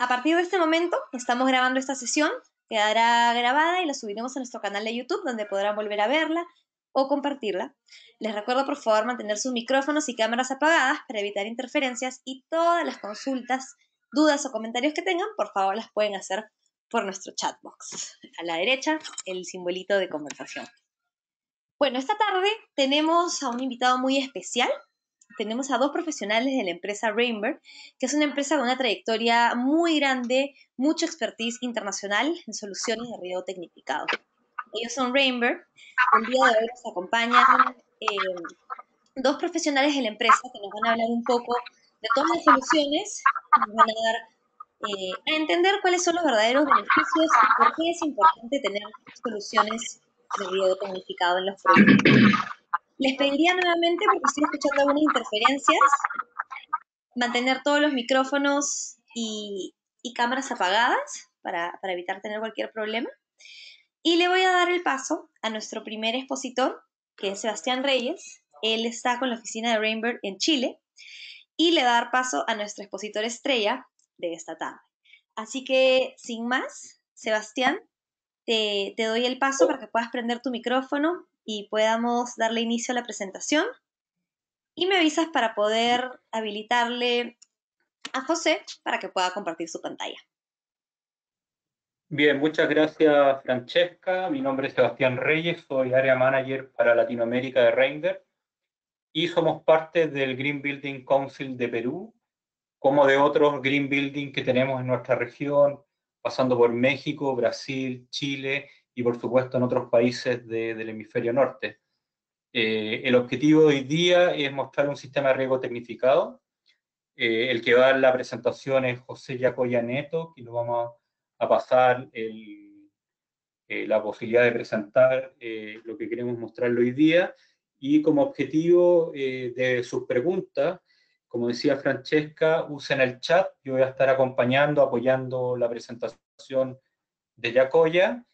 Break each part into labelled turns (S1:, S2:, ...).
S1: A partir de este momento, estamos grabando esta sesión, quedará grabada y la subiremos a nuestro canal de YouTube, donde podrán volver a verla o compartirla. Les recuerdo, por favor, mantener sus micrófonos y cámaras apagadas para evitar interferencias y todas las consultas, dudas o comentarios que tengan, por favor, las pueden hacer por nuestro chat box A la derecha, el simbolito de conversación. Bueno, esta tarde tenemos a un invitado muy especial tenemos a dos profesionales de la empresa Rainbird, que es una empresa con una trayectoria muy grande, mucha expertise internacional en soluciones de riego tecnificado. Ellos son Rainbird. El día de hoy nos acompañan eh, dos profesionales de la empresa que nos van a hablar un poco de todas las soluciones, nos van a dar eh, a entender cuáles son los verdaderos beneficios y por qué es importante tener soluciones de riego tecnificado en los proyectos. Les pediría nuevamente, porque estoy escuchando algunas interferencias, mantener todos los micrófonos y, cámaras apagadas para, evitar tener cualquier problema. Y le voy a dar el paso a nuestro primer expositor, que es Sebastián Reyes. Él está con la oficina de Rainbird en Chile y le dar paso a nuestro expositor estrella de esta tarde. Así que, sin más, Sebastián, te, te doy el paso para que puedas prender tu micrófono y podamos darle inicio a la presentación. Y me avisas para poder habilitarle a José para que pueda compartir su pantalla.
S2: Bien, muchas gracias Francesca. Mi nombre es Sebastián Reyes, soy área manager para Latinoamérica de Reinder y somos parte del Green Building Council de Perú, como de otros green building que tenemos en nuestra región, pasando por México, Brasil, Chile y por supuesto en otros países del hemisferio norte. Eh, el objetivo de hoy día es mostrar un sistema de riego tecnificado. Eh, el que va a dar la presentación es José Yacoya Neto, que nos vamos a pasar eh, la posibilidad de presentar lo que queremos mostrarle hoy día. Y como objetivo de sus preguntas, como decía Francesca, usen el chat. Yo voy a estar acompañando, apoyando la presentación de Yacoya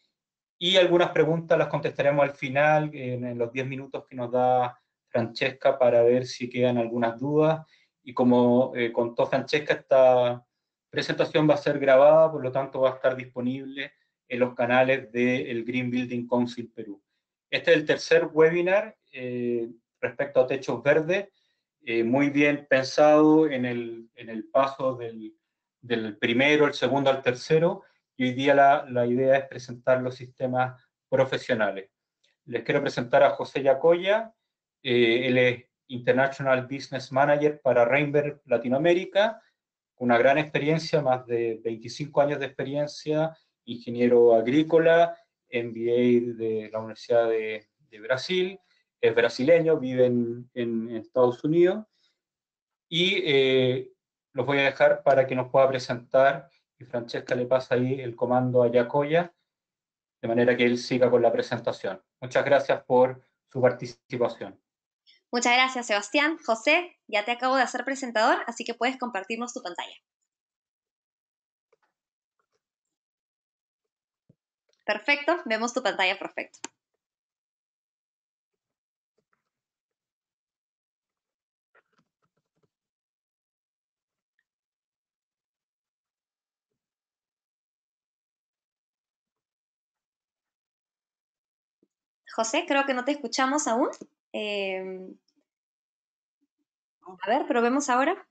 S2: y algunas preguntas las contestaremos al final, en, los 10 minutos que nos da Francesca, para ver si quedan algunas dudas. Y como eh, contó Francesca, esta presentación va a ser grabada, por lo tanto va a estar disponible en los canales del Green Building Council Perú. Este es el tercer webinar eh, respecto a techos verdes, eh, muy bien pensado en el, paso del primero, el segundo al tercero, y hoy día la, idea es presentar los sistemas profesionales. Les quiero presentar a José Yacoya, eh, él es International Business Manager para Reinberg Latinoamérica, una gran experiencia, más de 25 años de experiencia, ingeniero agrícola, MBA de la Universidad de, Brasil, es brasileño, vive en, Estados Unidos y eh, los voy a dejar para que nos pueda presentar y Francesca le pasa ahí el comando a Yacoya, de manera que él siga con la presentación. Muchas gracias por su participación.
S1: Muchas gracias, Sebastián. José, ya te acabo de hacer presentador, así que puedes compartirnos tu pantalla. Perfecto, vemos tu pantalla perfecto. José, creo que no te escuchamos aún. Em, a ver, probemos ahora.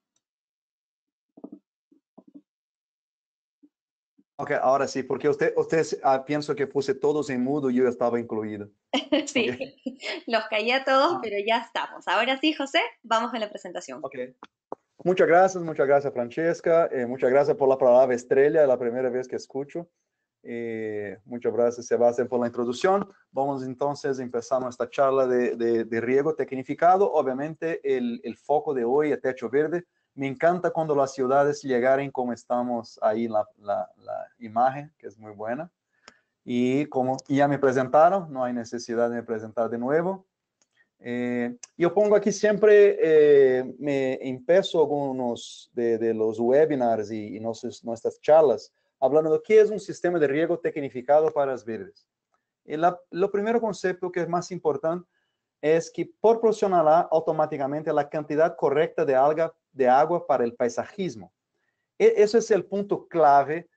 S3: Ok, ahora sí, porque usted, usted, ah, pienso que puse todos en mudo y yo estaba incluido.
S1: sí, los caí a todos, ah. pero ya estamos. Ahora sí, José, vamos a la presentación. Ok.
S3: Muchas gracias, muchas gracias, Francesca. Eh, muchas gracias por la palabra estrella, la primera vez que escucho. Eh, muchas gracias, Sebastián, por la introducción. Vamos entonces a empezar nuestra charla de, riego tecnificado. Obviamente, el, foco de hoy es techo verde. Me encanta cuando las ciudades llegaren como estamos ahí en la, imagen, que es muy buena. Y como ya me presentaron, no hay necesidad de presentar de nuevo. Eh, yo pongo aquí siempre, eh, me empiezo algunos de, los webinars y, nuestras charlas hablando de qué es un sistema de riego tecnificado para las verdes. El la, lo primero concepto que es más importante es que proporcionará automáticamente la cantidad correcta de, alga, de agua para el paisajismo. E, ese es el punto clave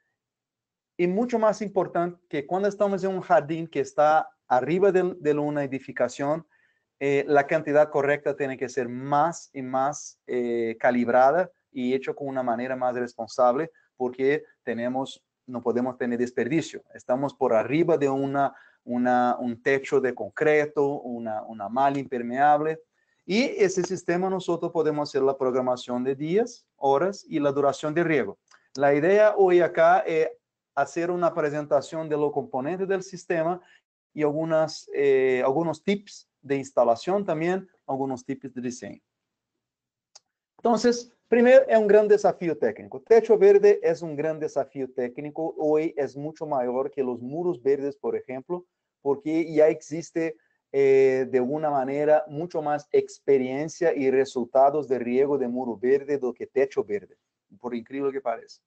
S3: y mucho más importante que cuando estamos en un jardín que está arriba de, de una edificación, eh, la cantidad correcta tiene que ser más y más eh, calibrada y hecho con una manera más responsable porque tenemos, no podemos tener desperdicio. Estamos por arriba de una, un techo de concreto, una, una malla impermeable. Y ese sistema nosotros podemos hacer la programación de días, horas y la duración de riego. La idea hoy acá es hacer una presentación de los componentes del sistema y algunas, eh, algunos tips de instalación también, algunos tips de diseño. Entonces, Primero, es un gran desafío técnico. Techo verde es un gran desafío técnico. Hoy es mucho mayor que los muros verdes, por ejemplo, porque ya existe eh, de una manera mucho más experiencia y resultados de riego de muro verde do que techo verde, por increíble que parezca.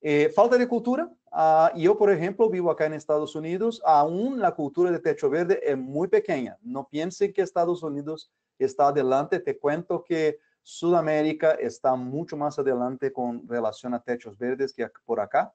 S3: Eh, falta de cultura. Ah, yo, por ejemplo, vivo acá en Estados Unidos. Aún la cultura de techo verde es muy pequeña. No piensen que Estados Unidos está adelante. Te cuento que Sudamérica está mucho más adelante con relación a techos verdes que por acá.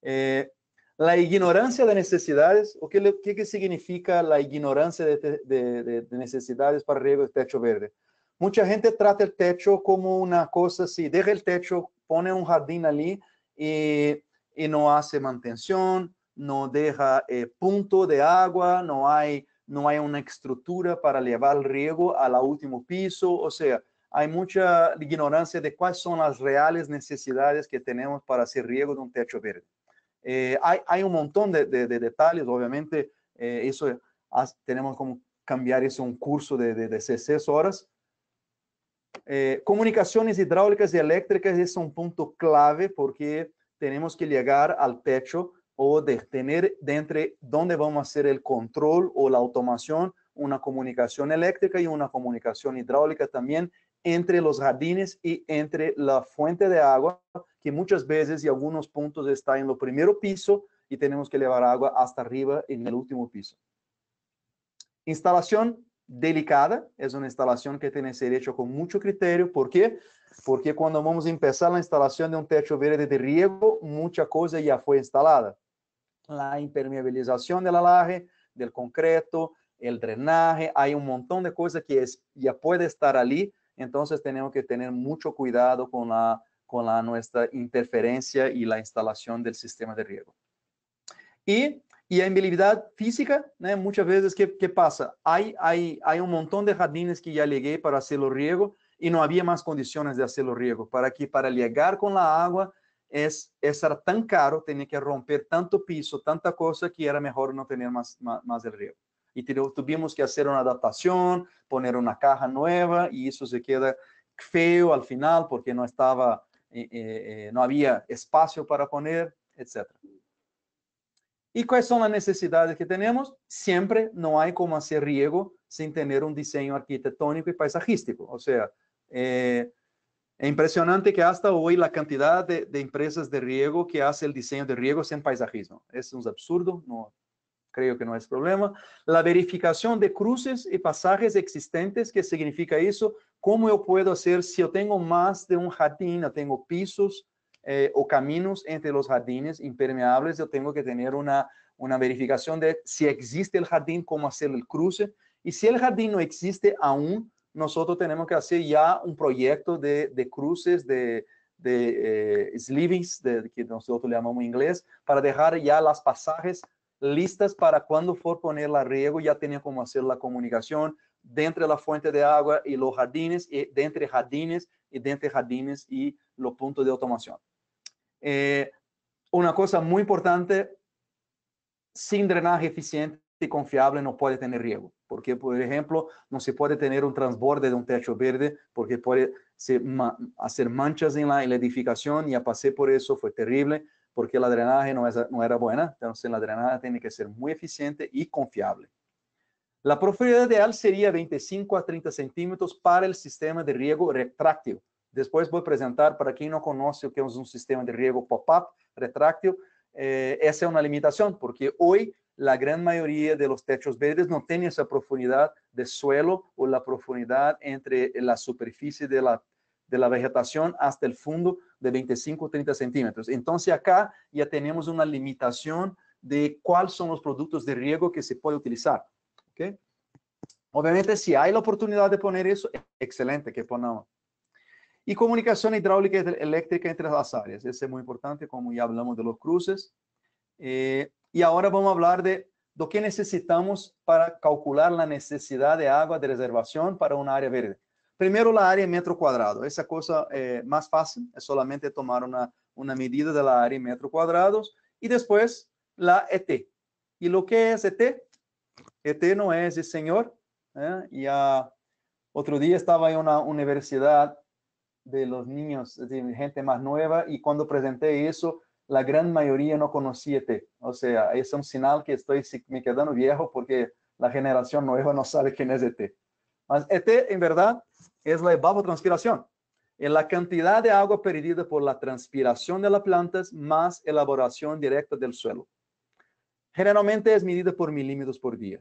S3: Eh, la ignorancia de necesidades, ¿o qué, significa la ignorancia de, necesidades para riego de techo verde? Mucha gente trata el techo como una cosa así, deja el techo, pone un jardín allí y, no hace mantención, no deja eh, punto de agua, no hay, no hay una estructura para llevar el riego al último piso, o sea, hay mucha ignorancia de cuáles son las reales necesidades que tenemos para hacer riego de un techo verde. Eh, hay, un montón de, detalles, obviamente, eh, eso tenemos como cambiar eso un curso de, de horas. Eh, comunicaciones hidráulicas y eléctricas es un punto clave porque tenemos que llegar al techo o de tener de entre dónde vamos a hacer el control o la automación, una comunicación eléctrica y una comunicación hidráulica también entre los jardines y entre la fuente de agua, que muchas veces y algunos puntos está en el primero piso y tenemos que llevar agua hasta arriba en el último piso. Instalación delicada, es una instalación que tiene que ser hecha con mucho criterio, ¿por qué? Porque cuando vamos a empezar la instalación de un techo verde de riego, mucha cosa ya fue instalada. La impermeabilización del alaje, del concreto, el drenaje, hay un montón de cosas que ya puede estar allí entonces tenemos que tener mucho cuidado con, la, con la, nuestra interferencia y la instalación del sistema de riego. Y, y la inviabilidad física, ¿eh? muchas veces, ¿qué, ¿qué, pasa? Hay, hay, hay un montón de jardines que ya llegué para hacerlo riego y no había más condiciones de hacerlo riego. Para que para llegar con la agua es, es era tan caro, tenía que romper tanto piso, tanta cosa que era mejor no tener más, más, más el riego y tuvimos que hacer una adaptación, poner una caja nueva y eso se queda feo al final porque no estaba, eh, eh, eh, no había espacio para poner, etc. ¿Y cuáles son las necesidades que tenemos? Siempre no hay cómo hacer riego sin tener un diseño arquitectónico y paisajístico. O sea, es impresionante que hasta hoy la cantidad de, empresas de riego que hace el diseño de riego sin paisajismo. es un absurdo, no, creo que no es problema. La verificación de cruces y pasajes existentes, ¿qué significa eso? ¿Cómo yo puedo hacer si yo tengo más de un jardín, o tengo pisos eh, o caminos entre los jardines impermeables? Yo tengo que tener una, una verificación de si existe el jardín, cómo hacer el cruce. Y si el jardín no existe aún, nosotros tenemos que hacer ya un proyecto de, de cruces, de, de eh, de, que nosotros le llamamos en inglés, para dejar ya las pasajes listas para cuando for poner la riego, ya tenía cómo hacer la comunicación dentro de la fuente de agua y los jardines, y eh, de entre jardines y de entre jardines y los puntos de automación. Eh, una cosa muy importante, sin drenaje eficiente y confiable no puede tener riego, porque por ejemplo no se puede tener un transborde de un techo verde porque puede hacer manchas en la, en la edificación, ya pasé por eso, fue terrible porque la drenaje no, era buena, entonces la drenaje tiene que ser muy eficiente y confiable. La profundidad ideal sería 25 a 30 centímetros para el sistema de riego retráctil. Después voy a presentar para quien no conoce lo que es un sistema de riego pop-up retráctil. Eh, esa es una limitación porque hoy la gran mayoría de los techos verdes no tienen esa profundidad de suelo o la profundidad entre la superficie de la, de la vegetación hasta el fondo de 25 o 30 centímetros. Entonces acá ya tenemos una limitación de cuáles son los productos de riego que se puede utilizar. ¿okay? Obviamente, si hay la oportunidad de poner eso, excelente que pongamos. Y comunicación hidráulica y eléctrica entre las áreas. Eso es muy importante, como ya hablamos de los cruces. Eh, y ahora vamos a hablar de lo que necesitamos para calcular la necesidad de agua de reservación para un área verde. Primero, la área en metro cuadrado. Esa cosa eh, más fácil, es solamente tomar una, medida de la área en metro cuadrados y después la ET. ¿Y lo que es ET? ET no es el señor. ¿eh? Ya otro día estaba en una universidad de los niños, de gente más nueva, y cuando presenté eso, la gran mayoría no conocía ET. O sea, es un señal que estoy me quedando viejo porque la generación nueva no sabe quién es ET. Este, en verdad, es la evapotranspiración. En la cantidad de agua perdida por la transpiración de las plantas más elaboración directa del suelo. Generalmente es medida por milímetros por día.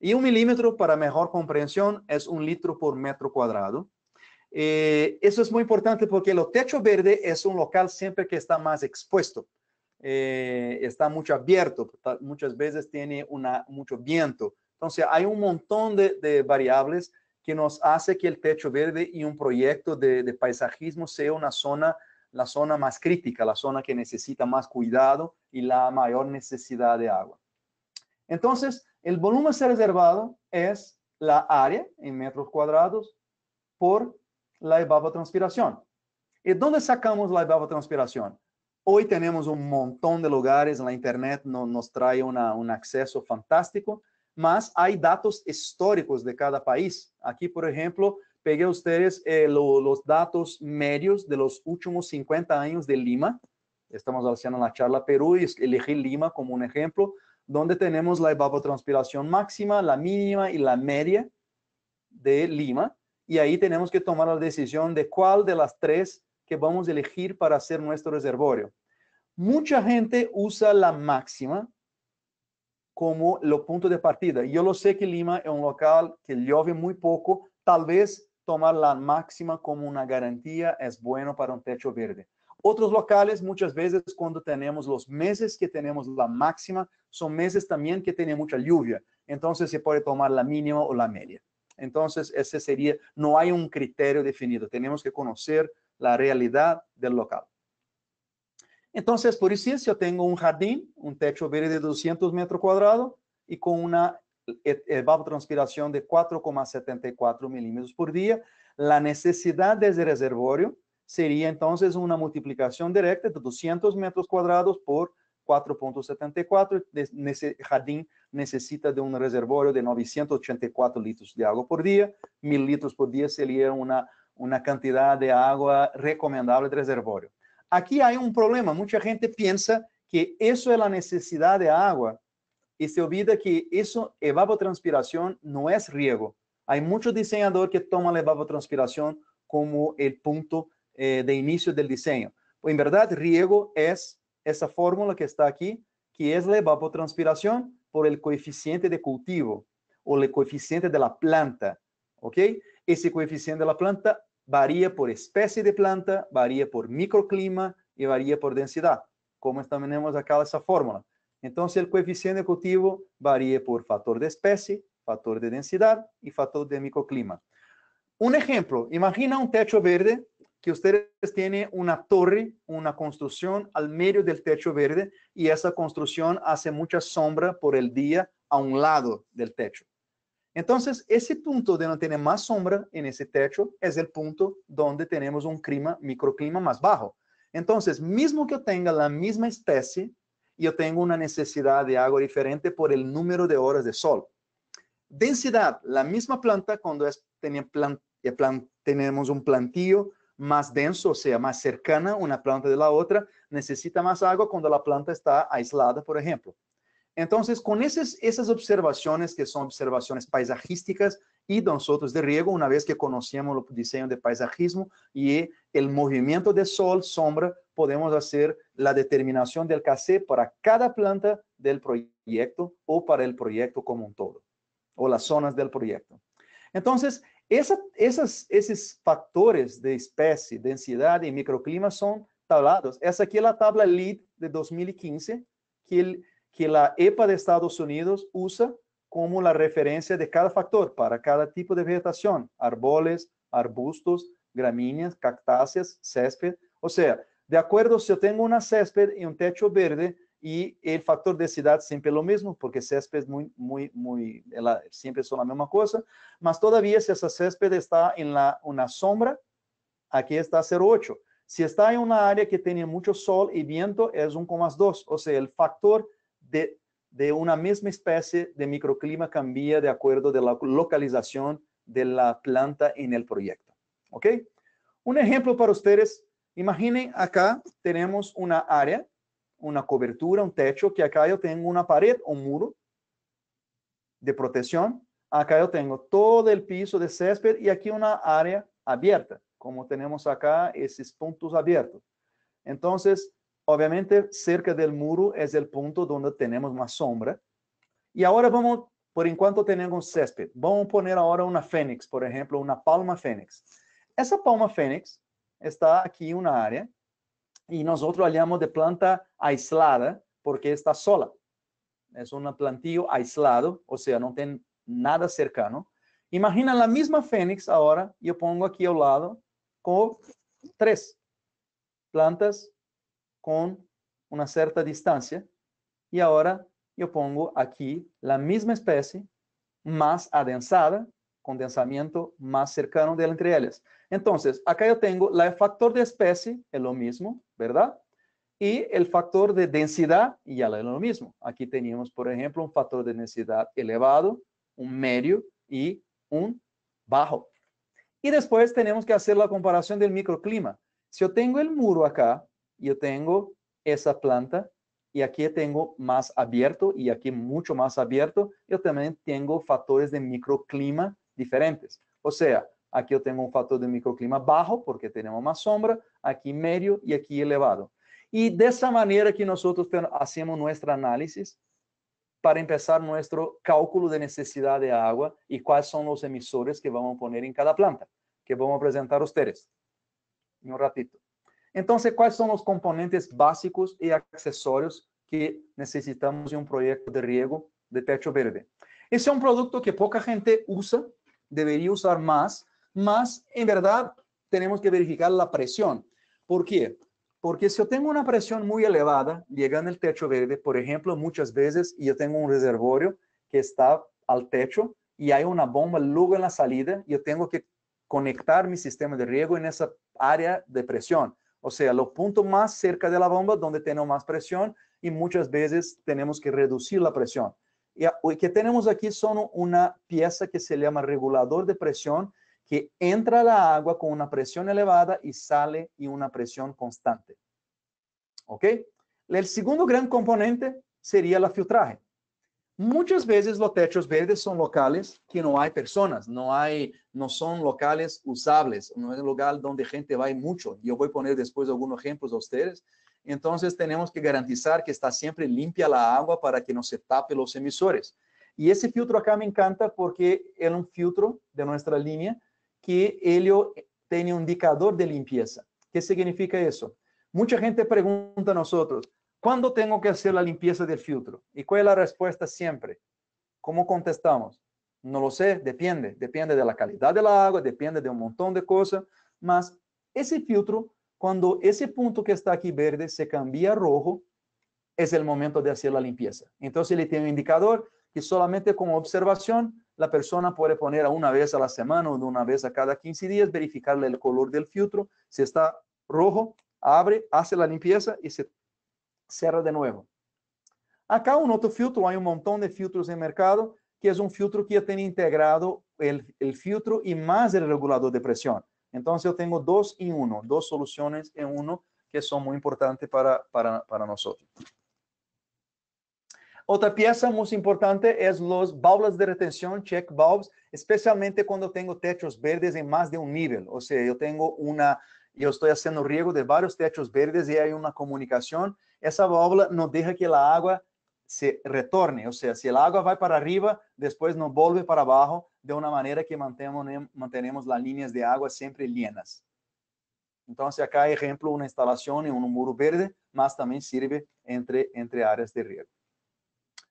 S3: Y un milímetro, para mejor comprensión, es un litro por metro cuadrado. Eh, eso es muy importante porque el techo verde es un local siempre que está más expuesto. Eh, está mucho abierto, muchas veces tiene mucho viento. Entonces, hay un montón de, de variables que nos hace que el techo verde y un proyecto de, paisajismo sea una zona, la zona más crítica, la zona que necesita más cuidado y la mayor necesidad de agua. Entonces, el volumen reservado es la área en metros cuadrados por la evapotranspiración. ¿Y dónde sacamos la evapotranspiración? Hoy tenemos un montón de lugares, la internet nos trae un acceso fantástico, más hay datos históricos de cada país. Aquí, por ejemplo, pegué a ustedes eh, los datos medios de los últimos 50 años de Lima. Estamos haciendo la charla Perú y elegí Lima como un ejemplo, donde tenemos la evapotranspiración máxima, la mínima y la media de Lima. Y ahí tenemos que tomar la decisión de cuál de las tres que vamos a elegir para hacer nuestro reservorio. Mucha gente usa la máxima como lo punto de partida. Yo lo sé que Lima es un local que llueve muy poco, tal vez tomar la máxima como una garantía es bueno para un techo verde. Otros locales, muchas veces, cuando tenemos los meses que tenemos la máxima, son meses también que tiene mucha lluvia. Entonces, se puede tomar la mínima o la media. Entonces, ese sería, no hay un criterio definido. Tenemos que conocer la realidad del local. Entonces, por eso, si yo tengo un jardín, un techo verde de 200 metros cuadrados y con una evapotranspiración e, de 4,74 milímetros por día, la necesidad de ese reservorio sería entonces una multiplicación directa de 200 metros cuadrados por 4.74. Ese jardín necesita de un reservorio de 984 litros de agua por día. Mil litros por día sería una, una cantidad de agua recomendable de reservorio. Aquí hay un problema. Mucha gente piensa que eso es la necesidad de agua y se olvida que eso, evapotranspiración, no es riego. Hay muchos diseñadores que toman la evapotranspiración como el punto eh, de inicio del diseño. Pues, en verdad, riego es esa fórmula que está aquí, que es la evapotranspiración por el coeficiente de cultivo o el coeficiente de la planta. ¿Ok? Ese coeficiente de la planta varía por especie de planta, varía por microclima y varía por densidad, como tenemos acá esa fórmula. Entonces, el coeficiente de cultivo varía por factor de especie, factor de densidad y factor de microclima. Un ejemplo, imagina un techo verde que ustedes tiene una torre, una construcción al medio del techo verde y esa construcción hace mucha sombra por el día a un lado del techo. Entonces, ese punto de no tener más sombra en ese techo es el punto donde tenemos un clima, microclima más bajo. Entonces, mismo que yo tenga la misma especie, yo tengo una necesidad de agua diferente por el número de horas de sol. Densidad, la misma planta cuando eh, tenemos un plantío más denso, o sea, más cercana una planta de la otra, necesita más agua cuando la planta está aislada, por ejemplo. Entonces, con esas, esas observaciones que son observaciones paisajísticas y nosotros de riego, una vez que conocemos el diseño de paisajismo y el movimiento de sol, sombra, podemos hacer la determinación del KC para cada planta del proyecto o para el proyecto como un todo, o las zonas del proyecto. Entonces, esas, esos factores de especie, densidad y microclima son tablados. Esa aquí es la tabla LEED de 2015, que el, que la EPA de Estados Unidos usa como la referencia de cada factor para cada tipo de vegetación, árboles, arbustos, gramíneas, cactáceas, césped. O sea, de acuerdo, si yo tengo una césped y un techo verde y el factor de densidad siempre lo mismo, porque césped es muy, muy, muy, siempre son la misma cosa, más todavía si esa césped está en la, una sombra, aquí está 0,8. Si está en una área que tiene mucho sol y viento, es 1,2. O sea, el factor de, una misma especie de microclima cambia de acuerdo de la localización de la planta en el proyecto. ¿Ok? Un ejemplo para ustedes. Imaginen acá tenemos una área, una cobertura, un techo, que acá yo tengo una pared, o muro de protección. Acá yo tengo todo el piso de césped y aquí una área abierta, como tenemos acá esos puntos abiertos. Entonces, obviamente cerca del muro es el punto donde tenemos más sombra. Y ahora vamos, por enquanto tenemos césped, vamos a poner ahora una fénix, por ejemplo, una palma fénix. Esa palma fénix está aquí en una área y nosotros llamamos de planta aislada porque está sola. Es un plantillo aislado, o sea, no tiene nada cercano. Imagina la misma fénix ahora, yo pongo aquí al lado con tres plantas con una cierta distancia. Y ahora yo pongo aquí la misma especie más adensada, con densamiento más cercano de entre ellas. Entonces, acá yo tengo la, el factor de especie, es lo mismo, ¿verdad? Y el factor de densidad, ya es lo mismo. Aquí teníamos, por ejemplo, un factor de densidad elevado, un medio y un bajo. Y después tenemos que hacer la comparación del microclima. Si yo tengo el muro acá, yo tengo esa planta y aquí tengo más abierto y aquí mucho más abierto, yo también tengo factores de microclima diferentes. O sea, aquí yo tengo un factor de microclima bajo porque tenemos más sombra, aquí medio y aquí elevado. Y de esa manera que nosotros hacemos nuestro análisis para empezar nuestro cálculo de necesidad de agua y cuáles son los emisores que vamos a poner en cada planta, que vamos a presentar a ustedes en un ratito. Entonces, ¿cuáles son los componentes básicos y accesorios que necesitamos en un proyecto de riego de techo verde? Este es un producto que poca gente usa, debería usar más, Más, en verdad tenemos que verificar la presión. Por qué? Porque si yo tengo una presión muy elevada, llegando el techo verde, por ejemplo, muchas veces yo tengo un reservorio que está al techo, y hay una bomba luego en la salida, yo tengo que conectar mi sistema de riego en esa área de presión. O sea, los puntos más cerca de la bomba donde tenemos más presión y muchas veces tenemos que reducir la presión. Y lo que tenemos aquí son una pieza que se llama regulador de presión que entra la agua con una presión elevada y sale y una presión constante. ¿Ok? El segundo gran componente sería la filtraje. Muchas veces los techos verdes son locales que no hay personas, no hay, no son locales usables, no es un lugar donde gente va mucho. Yo voy a poner después algunos ejemplos a ustedes. Entonces tenemos que garantizar que está siempre limpia la agua para que no se tape los emisores. Y ese filtro acá me encanta porque es un filtro de nuestra línea que él tiene un indicador de limpieza. ¿Qué significa eso? Mucha gente pregunta a nosotros, ¿Cuándo tengo que hacer la limpieza del filtro? ¿Y cuál es la respuesta siempre? ¿Cómo contestamos? No lo sé, depende. Depende de la calidad del agua, depende de un montón de cosas. Mas ese filtro, cuando ese punto que está aquí verde se cambia a rojo, es el momento de hacer la limpieza. Entonces, le tiene un indicador que solamente con observación la persona puede poner una vez a la semana o una vez a cada 15 días, verificarle el color del filtro. Si está rojo, abre, hace la limpieza y se cierra de nuevo. Acá un otro filtro, hay un montón de filtros en mercado, que es un filtro que ya tiene integrado el, filtro y más el regulador de presión. Entonces yo tengo dos en uno, dos soluciones en uno que son muy importantes para, nosotros. Otra pieza muy importante es los válvulas de retención, check valves, especialmente cuando tengo techos verdes en más de un nivel. O sea, yo tengo una yo estoy haciendo riego de varios techos verdes y hay una comunicación, esa válvula no deja que la agua se retorne, o sea, si el agua va para arriba, después no vuelve para abajo de una manera que mantenemos, mantenemos las líneas de agua siempre llenas. Entonces, acá hay ejemplo, una instalación en un muro verde, más también sirve entre, entre áreas de riego.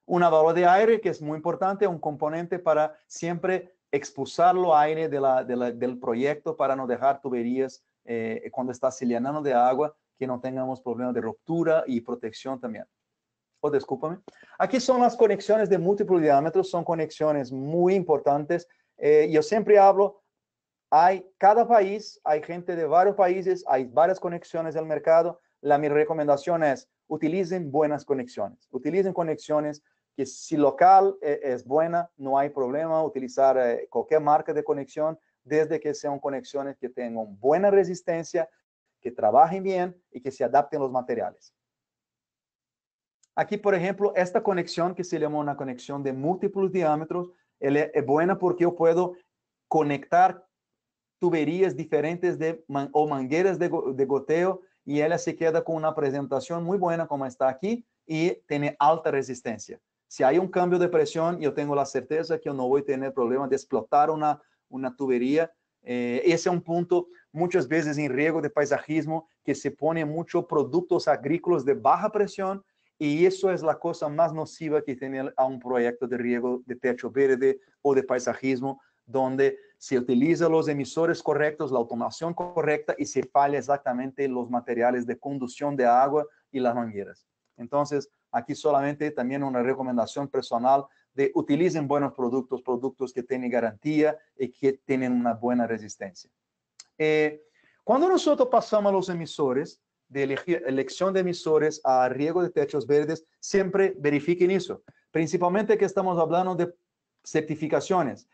S3: Una válvula de aire, que es muy importante, un componente para siempre expulsar el aire de del proyecto para no dejar tuberías eh, cuando está se llenando de agua, que no tengamos problemas de ruptura y protección también. Oh, discúlpame. Aquí son las conexiones de múltiples diámetros, son conexiones muy importantes. Eh, yo siempre hablo, hay cada país, hay gente de varios países, hay varias conexiones del mercado. La mi recomendación es, utilicen buenas conexiones, utilicen conexiones que si local eh, es buena, no hay problema utilizar cualquier marca de conexión, desde que sean conexiones que tengan buena resistencia, que trabajen bien y que se adapten los materiales. Aquí, por ejemplo, esta conexión que se llama una conexión de múltiples diámetros, es buena porque yo puedo conectar tuberías diferentes o mangueras de, goteo y ella se queda con una presentación muy buena como está aquí y tiene alta resistencia. Si hay un cambio de presión, yo tengo la certeza que no voy a tener problema de explotar una, una tubería. Eh, ese es un punto muchas veces en riego de paisajismo que se pone muchos productos agrícolas de baja presión y eso es la cosa más nociva que tiene a un proyecto de riego de techo verde o de paisajismo donde se utilizan los emisores correctos, la automación correcta y se falla exactamente los materiales de conducción de agua y las mangueras. Entonces, aquí solamente también una recomendación personal de utilicen buenos productos, productos que tienen garantía y que tienen una buena resistencia. Eh, cuando nosotros pasamos a los emisores, de elección de emisores a riego de techos verdes, siempre verifiquen eso. Principalmente que estamos hablando de certificaciones.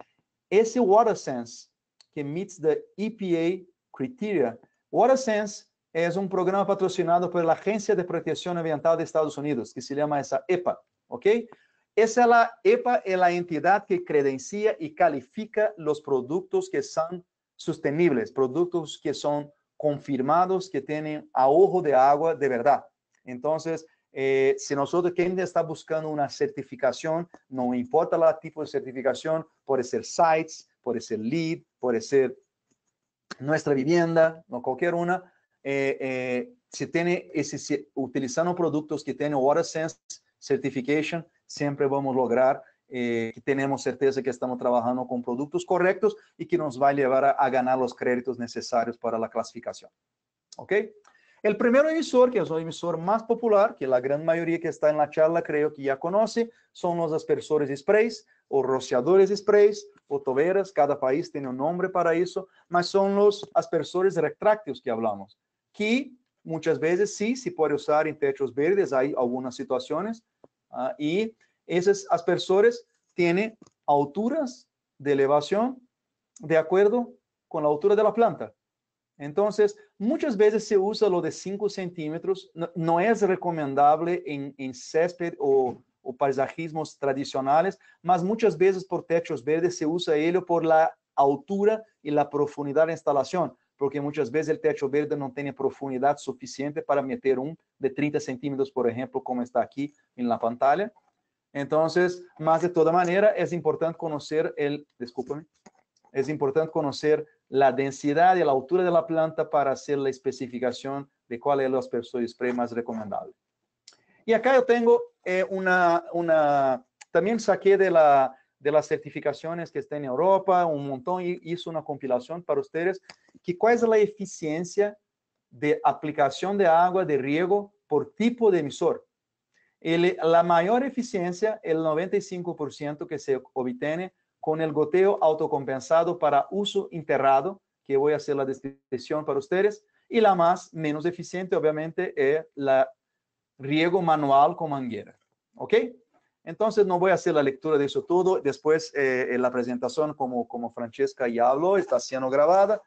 S3: Ese WaterSense que meets the EPA criteria, WaterSense es un programa patrocinado por la Agencia de Protección Ambiental de Estados Unidos, que se llama esa EPA, ¿ok? Es la EPA es la entidad que credencia y califica los productos que son sostenibles, productos que son confirmados, que tienen ahorro de agua de verdad. Entonces, eh, si nosotros, quien está buscando una certificación, no importa el tipo de certificación, puede ser sites, puede ser lead, puede ser nuestra vivienda, no cualquier una, eh, eh, si tiene, utilizando productos que tienen WaterSense certification, siempre vamos a lograr eh, que tenemos certeza que estamos trabajando con productos correctos y que nos va a llevar a, ganar los créditos necesarios para la clasificación. ¿Ok? El primer emisor, que es el emisor más popular, que la gran mayoría que está en la charla creo que ya conoce, son los aspersores sprays o rociadores sprays o toberas, cada país tiene un nombre para eso, mas son los aspersores retráctiles que hablamos, que muchas veces sí se puede usar en techos verdes, hay algunas situaciones, Ah, y esos aspersores tienen alturas de elevación de acuerdo con la altura de la planta. Entonces, muchas veces se usa lo de 5 centímetros. No, es recomendable en, en césped o, o, paisajismos tradicionales, mas muchas veces por techos verdes se usa ello por la altura y la profundidad de instalación porque muchas veces el techo verde no tiene profundidad suficiente para meter un um de 30 centímetros, por ejemplo, como está aquí en em la pantalla. Entonces, más de toda manera, es importante conocer el, densidad es importante conocer la densidad y e la altura la planta para hacer la especificación de cuál es los aspersor spray más recomendable. Y acá yo tengo eh, una... una saqué de la de las certificaciones que está en Europa, un montón, y hizo una compilación para ustedes, que cuál es la eficiencia de aplicación de agua de riego por tipo de emisor. El, la mayor eficiencia, el 95% que se obtiene con el goteo autocompensado para uso enterrado, que voy a hacer la descripción para ustedes, y la más menos eficiente, obviamente, es la riego manual con manguera. ¿Ok? Entonces, no voy a hacer la lectura de eso todo. Después, eh, la presentación, como, como Francesca ya habló, está siendo grabada.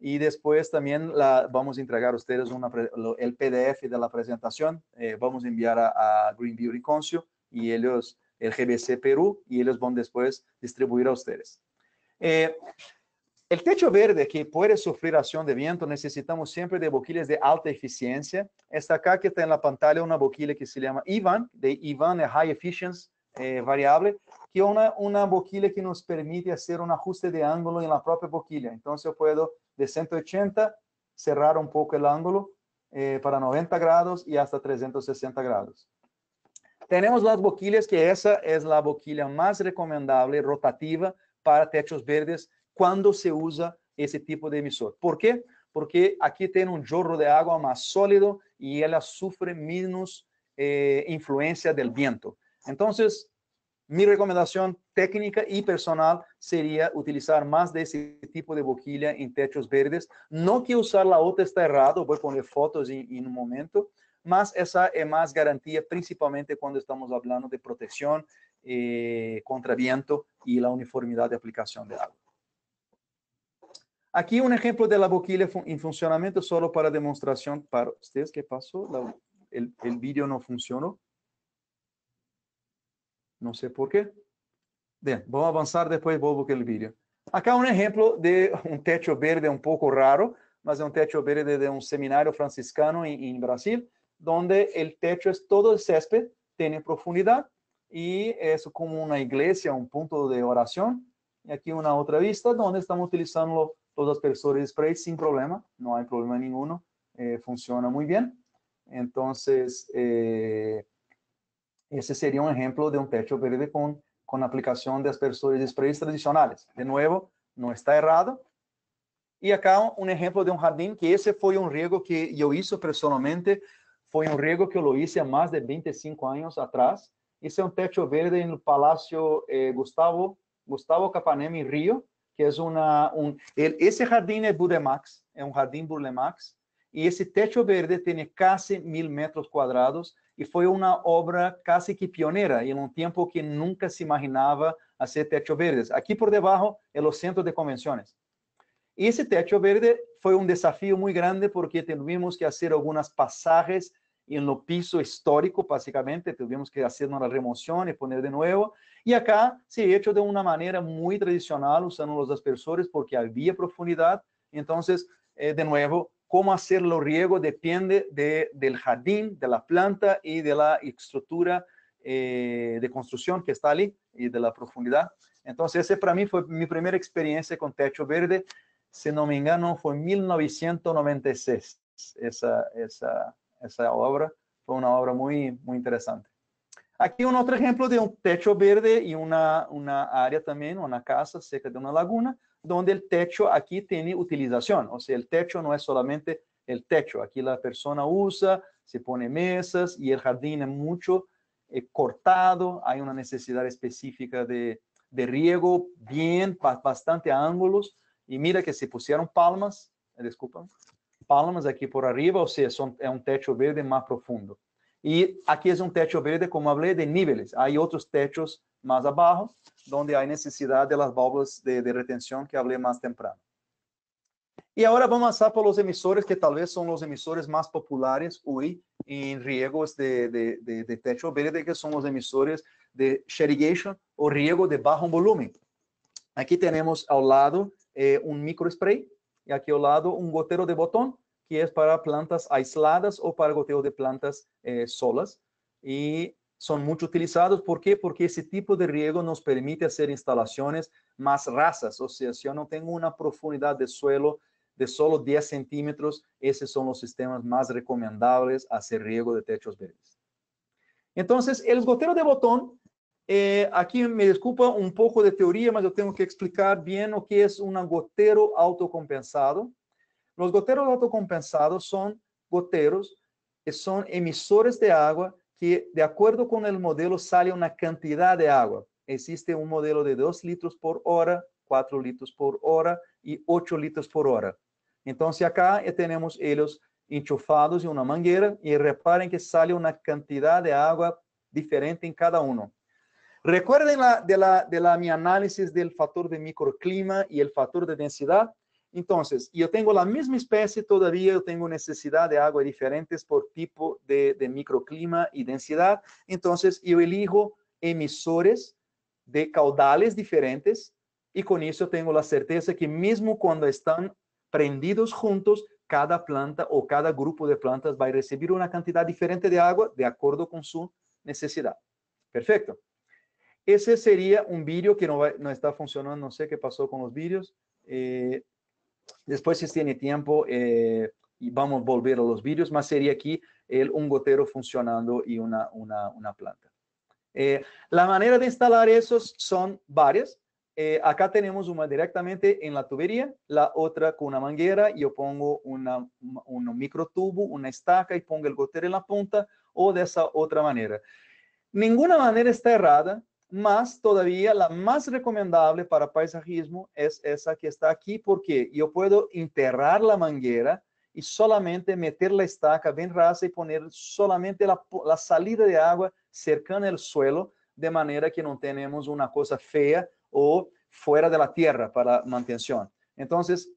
S3: Y después también la, vamos a entregar a ustedes el PDF de la presentación. Eh, vamos a enviar a, Green Beauty Consul y ellos, el GBC Perú, y ellos van después distribuir a ustedes. Eh, el techo verde que puede sufrir acción de viento, necesitamos siempre de boquillas de alta eficiencia. Está acá que está en la pantalla, una boquilla que se llama IVAN, de IVAN High Efficiency eh, Variable, que es una, boquilla que nos permite hacer un ajuste de ángulo en la propia boquilla. Entonces yo puedo de 180 cerrar un poco el ángulo eh, para 90 grados y hasta 360 grados. Tenemos las boquillas, que esa es la boquilla más recomendable, rotativa, para techos verdes cuando se usa ese tipo de emisor. ¿Por qué? Porque aquí tiene un chorro de agua más sólido y ella sufre menos eh, influencia del viento. Entonces, mi recomendación técnica y personal sería utilizar más de ese tipo de boquilla en techos verdes. No que usar la otra está errado, voy a poner fotos en, un momento, mas esa es más garantía, principalmente cuando estamos hablando de protección eh, contra viento y la uniformidad de aplicación de agua. Aquí un ejemplo de la boquilla en funcionamiento solo para demostración para ustedes. ¿Qué pasó? el, el vídeo no funcionó. No sé por qué. Bien, vamos a avanzar, después vuelvo que el vídeo. Acá un ejemplo de un techo verde un poco raro, mas de un techo verde de un seminario franciscano en, en Brasil, donde el techo es todo el césped, tiene profundidad y es como una iglesia, un punto de oración. Y aquí una otra vista donde estamos utilizando todas las personas spray sin problema, no hay problema ninguno, eh, funciona muy bien. Entonces, eh, ese sería un ejemplo de un techo verde con, con aplicación de aspersores sprays tradicionales. De nuevo, no está errado. Y acá un ejemplo de un jardín, que ese fue un riego que yo hice personalmente, fue un riego que lo hice más de 25 años atrás. Hice un techo verde en el Palacio eh, Gustavo, Gustavo Capanemi Río, que es una, un, ese jardín es Burle es un jardín Burlemax y ese techo verde tiene casi mil metros cuadrados y fue una obra casi que pionera y en un tiempo que nunca se imaginaba hacer techo verde. Aquí por debajo, en los centros de convenciones. Y ese techo verde fue un desafío muy grande porque tuvimos que hacer algunas pasajes en lo piso histórico, básicamente, tuvimos que hacer una remoción y poner de nuevo y acá se hecho de una manera muy tradicional, usando los aspersores, porque había profundidad entonces eh, de nuevo cómo hacer los riegos depende del jardín de la planta y de la estructura eh, de construcción que está allí y de la profundidad entonces ese para mí fue mi primera experiencia con techo verde. si no me engano, fue 1996 esa obra. fue una obra muy muy interesante Aquí un otro ejemplo de un techo verde y una, una área también, una casa cerca de una laguna, donde el techo aquí tiene utilización. O sea, el techo no es solamente el techo. Aquí la persona usa, se pone mesas y el jardín es mucho eh, cortado. Hay una necesidad específica de, de riego, bien, bastante ángulos. Y mira que se pusieron palmas, eh, disculpen, palmas aquí por arriba, o sea, son, es un techo verde más profundo. Y aquí es un techo verde, como hablé, de niveles. Hay otros techos más abajo, donde hay necesidad de las válvulas de, retención que hablé más temprano. Y ahora vamos a pasar por los emisores que tal vez son los emisores más populares hoy en riegos de, techo verde, que son los emisores de sherigation o riego de bajo volumen. Aquí tenemos al lado eh, un micro spray y aquí al lado un gotero de botón que es para plantas aisladas o para goteo de plantas eh, solas. Y son mucho utilizados. ¿Por qué? Porque ese tipo de riego nos permite hacer instalaciones más rasas. O sea, si yo no tengo una profundidad de suelo de solo 10 centímetros, esos son los sistemas más recomendables hacer riego de techos verdes. Entonces, el gotero de botón, eh, aquí me disculpa un poco de teoría, pero yo tengo que explicar bien lo que es un gotero autocompensado. Los goteros autocompensados son goteros que son emisores de agua que, de acuerdo con el modelo, sale una cantidad de agua. Existe un modelo de 2 litros por hora, 4 litros por hora y 8 litros por hora. Entonces, acá tenemos ellos enchufados en una manguera y reparen que sale una cantidad de agua diferente en cada uno. Recuerden de, la, de la, mi análisis del factor de microclima y el factor de densidad. Entonces, yo tengo la misma especie, todavía yo tengo necesidad de agua diferentes por tipo de, microclima y densidad. Entonces, yo elijo emisores de caudales diferentes y con eso tengo la certeza que mismo cuando están prendidos juntos, cada planta o cada grupo de plantas va a recibir una cantidad diferente de agua de acuerdo con su necesidad. Perfecto. Ese sería un vídeo que no, está funcionando, no sé qué pasó con los vídeos. Eh, Después, si tiene tiempo, eh, y vamos a volver a los vídeos, más sería aquí el, un gotero funcionando y una, planta. Eh, la manera de instalar esos son varias. Eh, acá tenemos una directamente en la tubería, la otra con una manguera. Yo pongo un microtubo, una estaca y pongo el gotero en la punta o de esa otra manera. Ninguna manera está errada, más todavía la más recomendable para paisajismo es esa que está aquí porque yo puedo enterrar la manguera y solamente meter la estaca bien rasa y poner solamente la, salida de agua cercana al suelo de manera que no tenemos una cosa fea o fuera de la tierra para mantención. Entonces,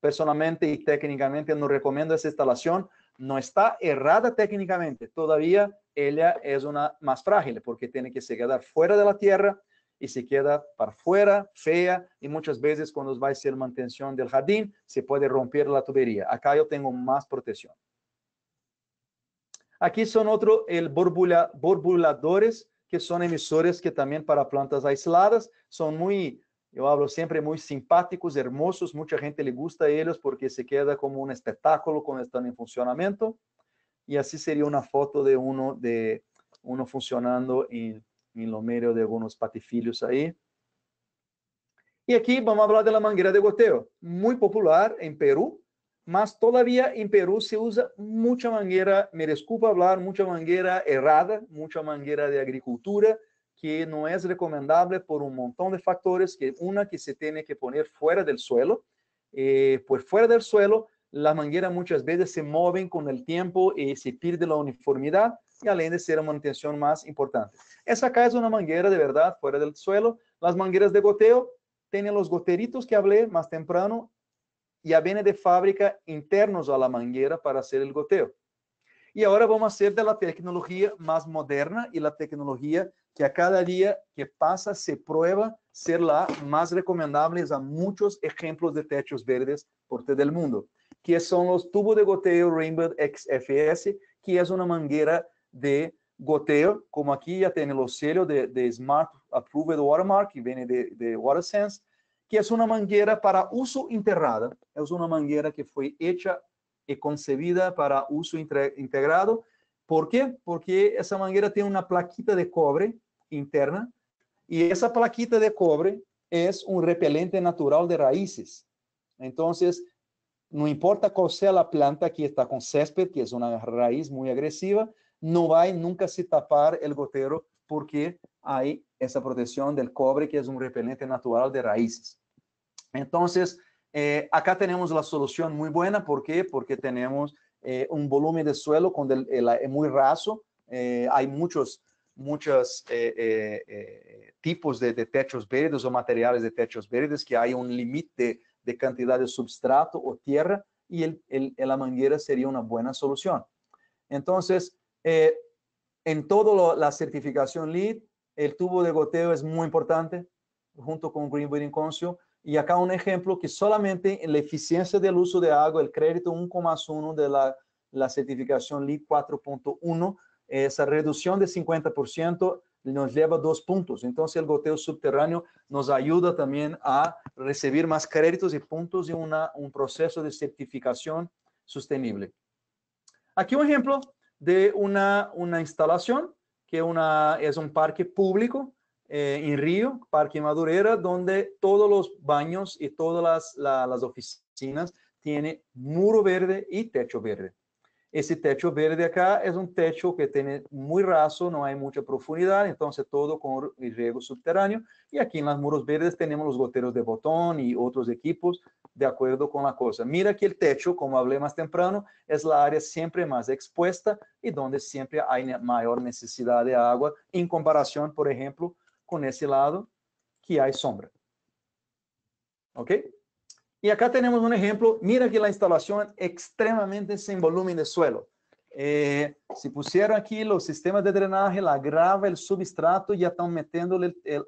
S3: personalmente y técnicamente no recomiendo esa instalación no está errada técnicamente, todavía ella es una más frágil porque tiene que se quedar fuera de la tierra y se queda para fuera, fea, y muchas veces cuando va a ser mantención del jardín se puede romper la tubería. Acá yo tengo más protección. Aquí son otro, el borbula, borbuladores, que son emisores que también para plantas aisladas son muy yo hablo siempre muy simpáticos, hermosos, mucha gente le gusta a ellos porque se queda como un espectáculo cuando están en funcionamiento. Y así sería una foto de uno, de uno funcionando en, lo medio de algunos patifillos ahí. Y aquí vamos a hablar de la manguera de goteo, muy popular en Perú, mas todavía en Perú se usa mucha manguera, me disculpa hablar, mucha manguera errada, mucha manguera de agricultura, que no es recomendable por un montón de factores, que una que se tiene que poner fuera del suelo, eh, por pues fuera del suelo, las mangueras muchas veces se mueven con el tiempo y eh, se pierde la uniformidad y además de ser una manutención más importante. Esa acá es una manguera de verdad fuera del suelo. Las mangueras de goteo tienen los goteritos que hablé más temprano ya viene de fábrica internos a la manguera para hacer el goteo. Y ahora vamos a hacer de la tecnología más moderna y la tecnología que a cada día que pasa se prueba ser la más recomendable a muchos ejemplos de techos verdes por todo el mundo, que son los tubos de goteo Rainbow XFS, que es una manguera de goteo, como aquí ya tiene los sellos de, Smart Approved Watermark, que viene de, de WaterSense, que es una manguera para uso enterrada, es una manguera que fue hecha y concebida para uso integrado ¿Por qué? Porque esa manguera tiene una plaquita de cobre interna y esa plaquita de cobre es un repelente natural de raíces. Entonces, no importa cuál sea la planta que está con césped, que es una raíz muy agresiva, no va a nunca se tapar el gotero porque hay esa protección del cobre que es un repelente natural de raíces. Entonces, eh, acá tenemos la solución muy buena. ¿Por qué? Porque tenemos eh, un volumen de suelo con eh, muy raso. Eh, hay muchos, muchos tipos de, techos verdes o materiales de techos verdes que hay un límite de, cantidad de substrato o tierra y el, la manguera sería una buena solución. Entonces, en toda la certificación LEED, el tubo de goteo es muy importante junto con Green Building Council y acá un ejemplo que solamente en la eficiencia del uso de agua, el crédito 1,1 de la, certificación LEED 4.1, esa reducción de 50% nos lleva dos puntos. Entonces el goteo subterráneo nos ayuda también a recibir más créditos y puntos y una, un proceso de certificación sostenible. Aquí un ejemplo de una, una instalación que una, es un parque público eh, en Río, Parque Madurera, donde todos los baños y todas las, las, oficinas tienen muro verde y techo verde. Ese techo verde acá es un techo que tiene muy raso, no hay mucha profundidad, entonces todo con riego subterráneo. Y aquí en los muros verdes tenemos los goteros de botón y otros equipos de acuerdo con la cosa. Mira que el techo, como hablé más temprano, es la área siempre más expuesta y donde siempre hay mayor necesidad de agua en comparación, por ejemplo, con ese lado que hay sombra. ¿Ok? Y acá tenemos un ejemplo. Mira que la instalación extremadamente sin volumen de suelo. Eh, si pusieron aquí los sistemas de drenaje, la grava, el substrato, ya están metiendo el, eh,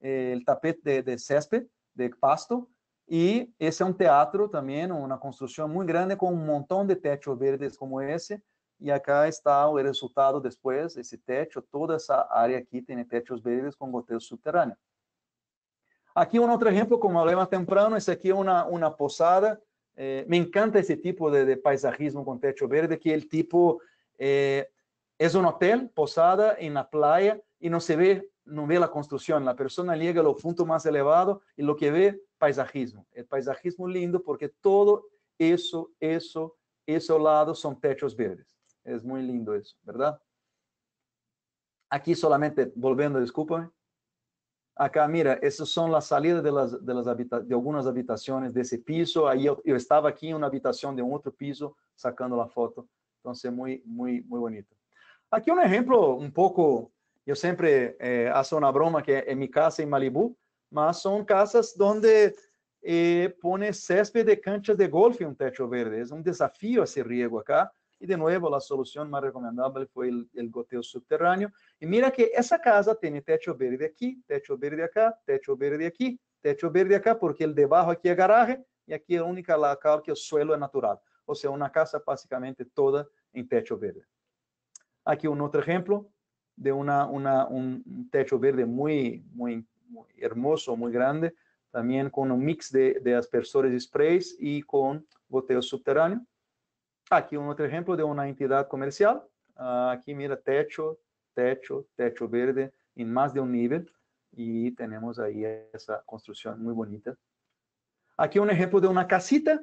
S3: el tapete de, de, césped, de pasto. Y ese es un teatro también, una construcción muy grande con un montón de techos verdes como ese. Y acá está el resultado después, ese techo, toda esa área aquí tiene techos verdes con goteiro subterráneos. Aquí un otro ejemplo, como hablé más temprano, es aquí una posada. Eh, me encanta ese tipo de, paisajismo con techo verde, que el tipo, eh, es un hotel, posada, en la playa y no se ve, no ve la construcción, la persona llega al punto más elevado y lo que ve, paisajismo. El paisajismo lindo porque todo eso, eso, esos lados son techos verdes. Es muy lindo eso, ¿verdad? Aquí solamente, volviendo, discúlpame. Acá, mira, esas son las salidas de, algunas habitaciones de ese piso. Ahí yo, estaba aquí en una habitación de un otro piso sacando la foto. Entonces, muy, muy, muy bonito. Aquí un ejemplo un poco, yo siempre eh, hago una broma que en mi casa en Malibu, más son casas donde eh, pone césped de canchas de golf y un techo verde. Es un desafío ese riego acá y de nuevo la solución más recomendable fue el, goteo subterráneo. Y mira que esa casa tiene techo verde aquí, techo verde acá, techo verde aquí, techo verde acá, porque el debajo aquí es garaje y aquí la única la que el suelo es natural. O sea, una casa básicamente toda en techo verde. Aquí un otro ejemplo de una, un techo verde muy, muy, hermoso, muy grande, también con un mix de, de aspersores y sprays y con goteo subterráneo. Aquí un um otro ejemplo de una entidad comercial. Ah, aquí mira, techo, techo, techo verde en em más de un um nivel. Y e tenemos ahí esa construcción muy bonita. Aquí un um ejemplo de una casita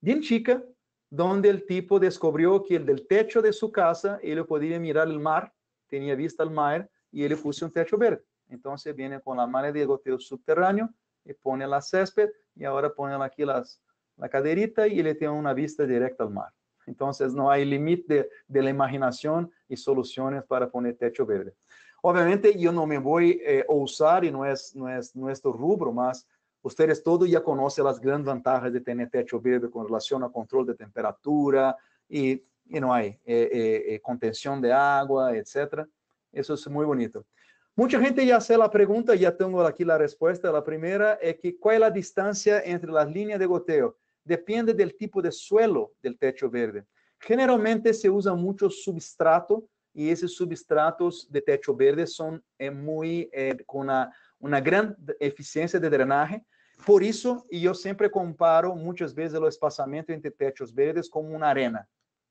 S3: bien chica, donde el tipo descubrió que el del techo de su casa, él podía mirar el mar, tenía vista al mar, y e él puso un techo verde. Entonces viene con la mano de goteo subterráneo y e pone la césped y ahora pone aquí las, la caderita y le tiene una vista directa al mar. Entonces no hay límite de, la imaginación y soluciones para poner techo verde. Obviamente yo no me voy eh, a usar y no es, no nuestro rubro, más ustedes todos ya conocen las grandes ventajas de tener techo verde con relación al control de temperatura y, no hay eh, eh, contención de agua, etc. Eso es muy bonito. Mucha gente ya hace la pregunta, ya tengo aquí la respuesta. La primera es que ¿cuál es la distancia entre las líneas de goteo? depende del tipo de suelo del techo verde. Generalmente se usa mucho substrato y esos substratos de techo verde son eh, muy, eh, con una, gran eficiencia de drenaje. Por eso yo yo siempre comparo muchas veces los espaciamientos entre techos verdes como una arena.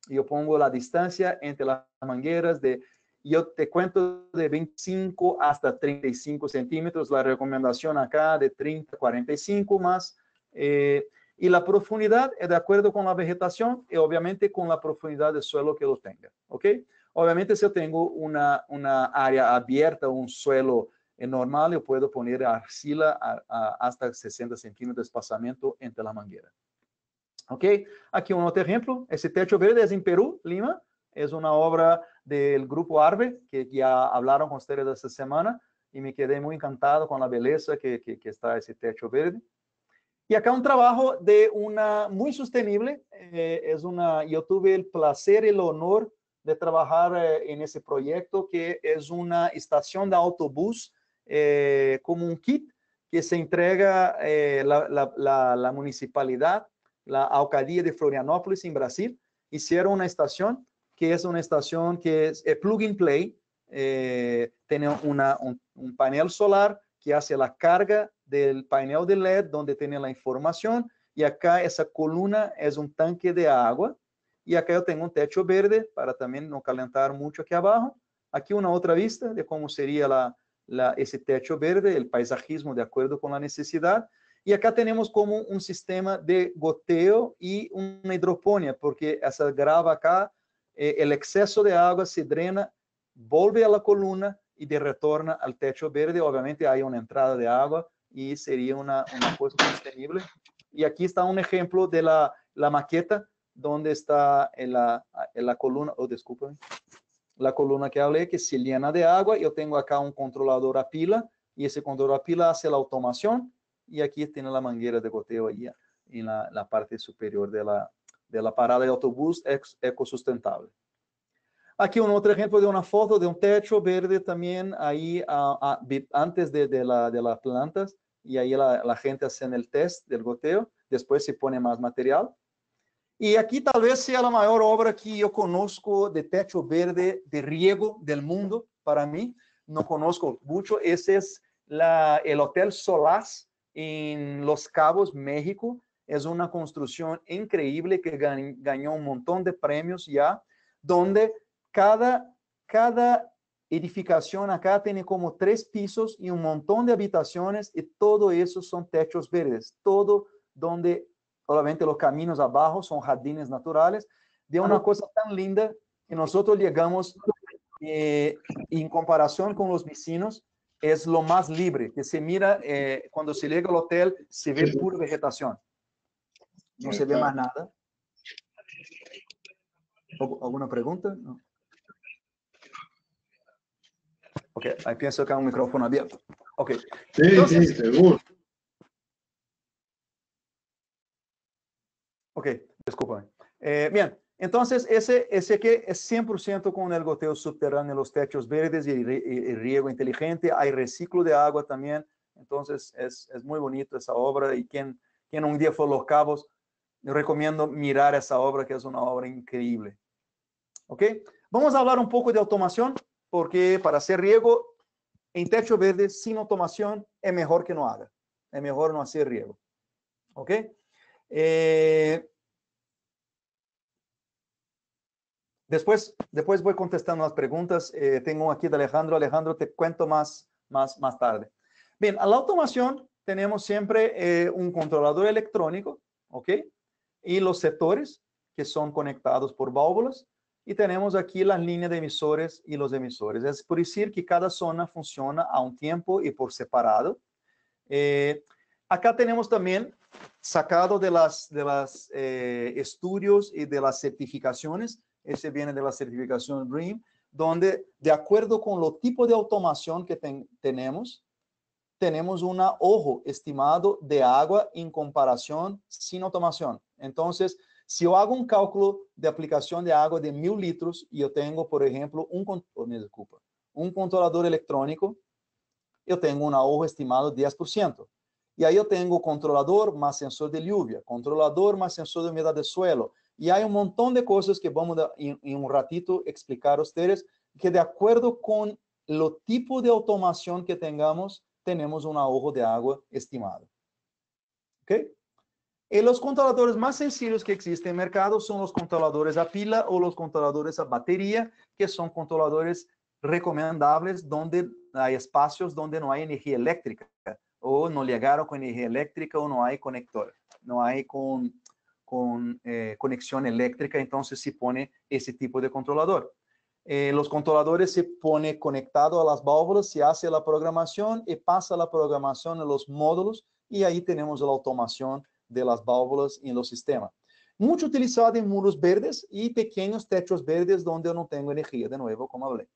S3: yo pongo la distancia entre las mangueras de, yo te cuento de 25 hasta 35 centímetros, la recomendación acá de 30, 45, más eh, y la profundidad es de acuerdo con la vegetación y obviamente con la profundidad del suelo que lo tenga, ¿ok? Obviamente si yo tengo una, una área abierta, un suelo normal, yo puedo poner arcilla hasta 60 centímetros de espaciamiento entre la manguera. ¿Ok? Aquí un otro ejemplo, ese techo verde es en Perú, Lima, es una obra del grupo Arbe, que ya hablaron con ustedes esta semana, y me quedé muy encantado con la belleza que, que, que está ese techo verde. Y acá un trabajo de una muy sostenible. Eh, es una, yo tuve el placer y el honor de trabajar eh, en ese proyecto que es una estación de autobús eh, como un kit que se entrega la, la, la, municipalidad, la alcaldía de Florianópolis en Brasil. Hicieron una estación que es una estación que es plug and play. tiene una, un panel solar que hace la carga del panel de LED donde tiene la información y acá esa columna es un tanque de agua y acá yo tengo un techo verde para también no calentar mucho aquí abajo. Aquí una otra vista de cómo sería la, ese techo verde, el paisajismo de acuerdo con la necesidad. Y acá tenemos como un sistema de goteo y una hidroponía, porque esa grava acá, eh, el exceso de agua se drena, vuelve a la columna y de retorna al techo verde. Obviamente hay una entrada de agua y sería una, una cosa sostenible. Y aquí está un ejemplo de la, la maqueta donde está en la, la columna, o oh, la columna que hablé, que se llena de agua. Yo tengo acá un controlador a pila y ese controlador a pila hace la automación y aquí tiene la manguera de goteo ahí en la, la parte superior de la, de la parada de autobús ecosustentable. Aquí un otro ejemplo de una foto de un techo verde también ahí ah, ah, antes de, de, la, de las plantas y ahí la, gente hace el test del goteo, después se pone más material. Y aquí tal vez sea la mayor obra que yo conozco de techo verde de riego del mundo, para mí, no conozco mucho, ese es la, el Hotel solas en Los Cabos, México, es una construcción increíble que ganó un montón de premios ya, donde cada, cada edificación acá tiene como tres pisos y un montón de habitaciones y todo eso son techos verdes, todo donde solamente los caminos abajo son jardines naturales, de una cosa tan linda que nosotros llegamos eh, en comparación con los vecinos, es lo más libre, que se mira eh, cuando se llega al hotel, se ve pura vegetación, no se ve más nada. ¿Alguna pregunta? No. Ok, ahí pienso que hay un micrófono abierto. Ok. Sí, sí, seguro. Ok, discúlpame. Eh, bien, entonces, ese, ese que es 100% con el goteo subterráneo, los techos verdes y, el riego inteligente. Hay reciclo de agua también. Entonces, es, es, muy bonito esa obra. Y quien, quien un día fue a Los Cabos, yo recomiendo mirar esa obra, que es una obra increíble. ¿Ok? Vamos a hablar un poco de automación porque para hacer riego en techo verde sin automación es mejor que no haga, es mejor no hacer riego. ¿Ok? Eh, después, después voy contestando las preguntas. Eh, tengo aquí de Alejandro. Alejandro, te cuento más, más, más tarde. Bien, a la automación tenemos siempre eh, un controlador electrónico, ¿ok? Y los sectores que son conectados por válvulas y tenemos aquí la línea de emisores y los emisores es por decir que cada zona funciona a un tiempo y por separado. Eh, acá tenemos también sacado de las, de las eh, estudios y de las certificaciones, ese viene de la certificación Dream donde de acuerdo con lo tipo de automación que tenemos, tenemos un ojo estimado de agua en comparación sin automación. Entonces, si yo hago un cálculo de aplicación de agua de mil litros y yo tengo, por ejemplo, un, oh, disculpa, un controlador electrónico, yo tengo un ahorro estimado 10%. Y ahí yo tengo controlador más sensor de lluvia, controlador más sensor de humedad de suelo. Y hay un montón de cosas que vamos a, en, un ratito explicar a ustedes que de acuerdo con lo tipo de automación que tengamos, tenemos un ahorro de agua estimado. ¿Ok? Eh, los controladores más sencillos que existen en el mercado son los controladores a pila o los controladores a batería, que son controladores recomendables donde hay espacios donde no hay energía eléctrica o no llegaron con energía eléctrica o no hay conector, no hay con, eh, conexión eléctrica, entonces se pone ese tipo de controlador. Eh, los controladores se pone conectado a las válvulas, se hace la programación y pasa la programación a los módulos y ahí tenemos la automación de las válvulas en los sistemas. Mucho utilizado en muros verdes y pequeños techos verdes donde no tengo energía, de nuevo, como hablé.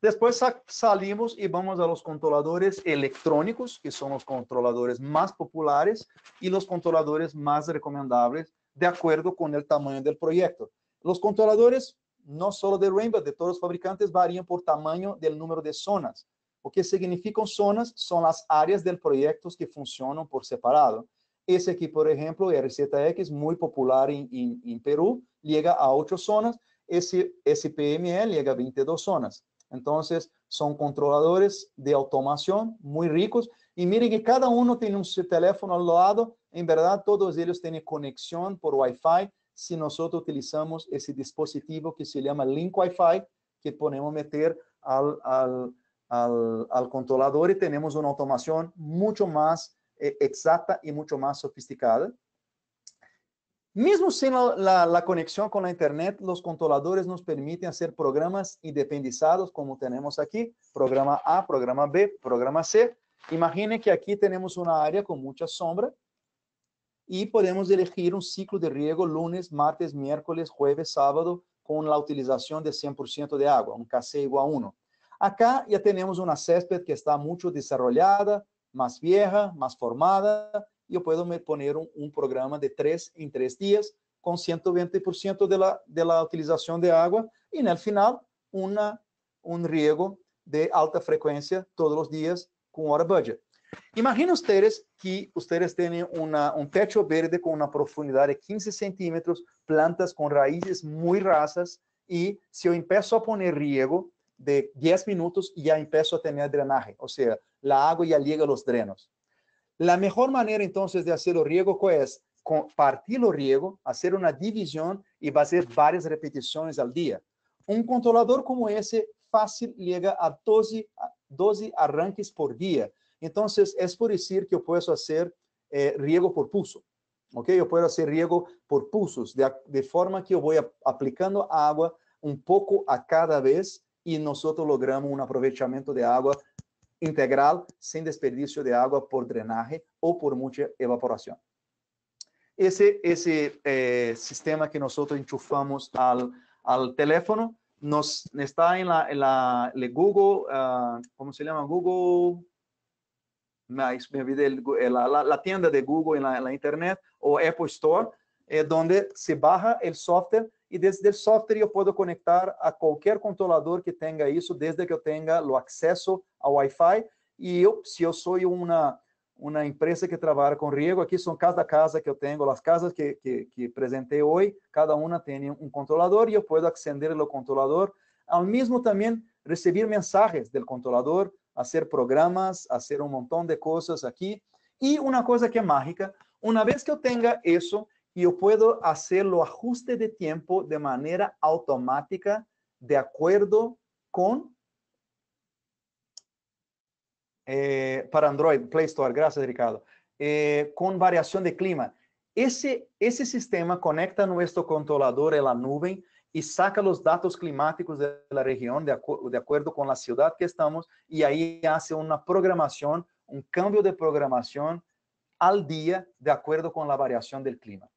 S3: Después salimos y vamos a los controladores electrónicos, que son los controladores más populares y los controladores más recomendables de acuerdo con el tamaño del proyecto. Los controladores, no solo de Rainbow, de todos los fabricantes, varían por tamaño del número de zonas. O que significan zonas son las áreas del proyecto que funcionan por separado. Ese aquí, por ejemplo, RZX, muy popular en, Perú, llega a ocho zonas. Ese SPML llega a 22 zonas. Entonces, son controladores de automación muy ricos. Y miren que cada uno tiene un teléfono al lado. En verdad, todos ellos tienen conexión por Wi-Fi. Si nosotros utilizamos ese dispositivo que se llama Link Wi-Fi, que podemos meter al, controlador y tenemos una automación mucho más e, exacta y mucho más sofisticada. Mismo sin la, conexión con la Internet, los controladores nos permiten hacer programas independizados como tenemos aquí, programa A, programa B, programa C. Imaginen que aquí tenemos una área con mucha sombra y podemos elegir un ciclo de riego lunes, martes, miércoles, jueves, sábado, con la utilización de 100% de agua, un KC igual a 1. Acá ya tenemos una césped que está mucho desarrollada, más vieja, más formada, y yo puedo poner un, programa de tres en tres días con 120% de la, de la utilización de agua y en el final una, un riego de alta frecuencia todos los días con hora budget. Imaginen ustedes que ustedes tienen un techo verde con una profundidad de 15 centímetros, plantas con raíces muy rasas y si yo empiezo a poner riego, de 10 minutos y ya empezó a tener drenaje, o sea, la agua ya llega a los drenos. La mejor manera entonces de hacer el riego es compartir el riego, hacer una división y hacer varias repeticiones al día. Un controlador como ese fácil llega a 12, 12 arranques por día. Entonces, es por decir que yo puedo hacer eh, riego por pulso. ¿ok? Yo puedo hacer riego por pulsos, de, forma que yo voy aplicando agua un poco a cada vez y nosotros logramos un aprovechamiento de agua integral sin desperdicio de agua por drenaje o por mucha evaporación. Ese, ese eh, sistema que nosotros enchufamos al, al teléfono nos está en la, la Google, ah, ¿cómo se llama? Google, me, eh, la, la, tienda de Google en la, Internet o Apple Store, eh, donde se baja el software e desde o software eu posso conectar a qualquer controlador que tenha isso, desde que eu tenha o acesso ao Wi-Fi. E eu, se eu sou uma uma empresa que trabalha com riego, aqui são cada casa que eu tenho, as casas que, que, que hoje, cada uma tem um controlador e eu posso acender o controlador. Ao mesmo também receber mensagens do controlador, fazer programas, fazer um montão de coisas aqui. E uma coisa que é mágica, uma vez que eu tenha isso, y yo puedo hacer los ajustes de tiempo de manera automática de acuerdo con eh, para Android, Play Store, gracias Ricardo, eh, con variación de clima. Ese, ese sistema conecta nuestro controlador en la nube y saca los datos climáticos de la región de, de acuerdo con la ciudad que estamos y ahí hace una programación, un cambio de programación al día de acuerdo con la variación del clima.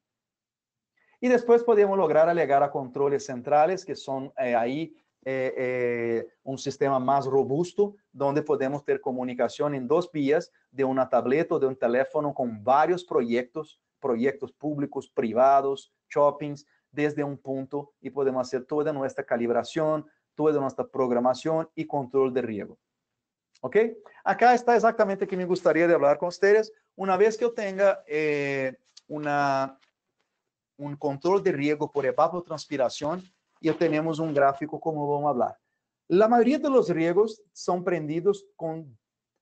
S3: Y después podemos lograr alegar a controles centrales, que son eh, ahí eh, eh, un sistema más robusto, donde podemos tener comunicación en dos vías de una tableta o de un teléfono con varios proyectos, proyectos públicos, privados, shoppings, desde un punto y podemos hacer toda nuestra calibración, toda nuestra programación y control de riego. ¿Ok? Acá está exactamente que me gustaría de hablar con ustedes. Una vez que yo tenga una un control de riego por evapotranspiración y obtenemos un gráfico como vamos a hablar. La mayoría de los riegos son prendidos con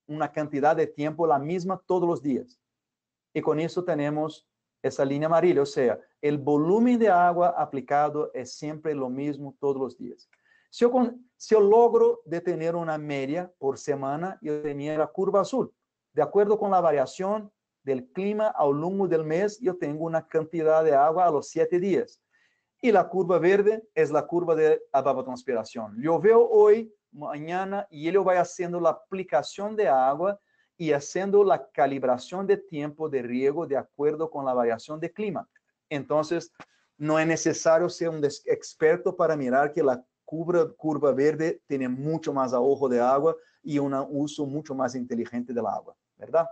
S3: una cantidad de tiempo la misma todos los días. Y con eso tenemos esa línea amarilla, o sea, el volumen de agua aplicado es siempre lo mismo todos los días. Si yo, si yo logro detener una media por semana, yo tenía la curva azul. De acuerdo con la variación del clima a lo largo del mes, yo tengo una cantidad de agua a los siete días. Y la curva verde es la curva de Yo veo hoy, mañana, y lo va haciendo la aplicación de agua... y haciendo la calibración de tiempo de riego de acuerdo con la variación de clima. Entonces, no es necesario ser un experto para mirar que la curva, curva verde tiene mucho más ahorro de agua... y un uso mucho más inteligente del agua, ¿verdad?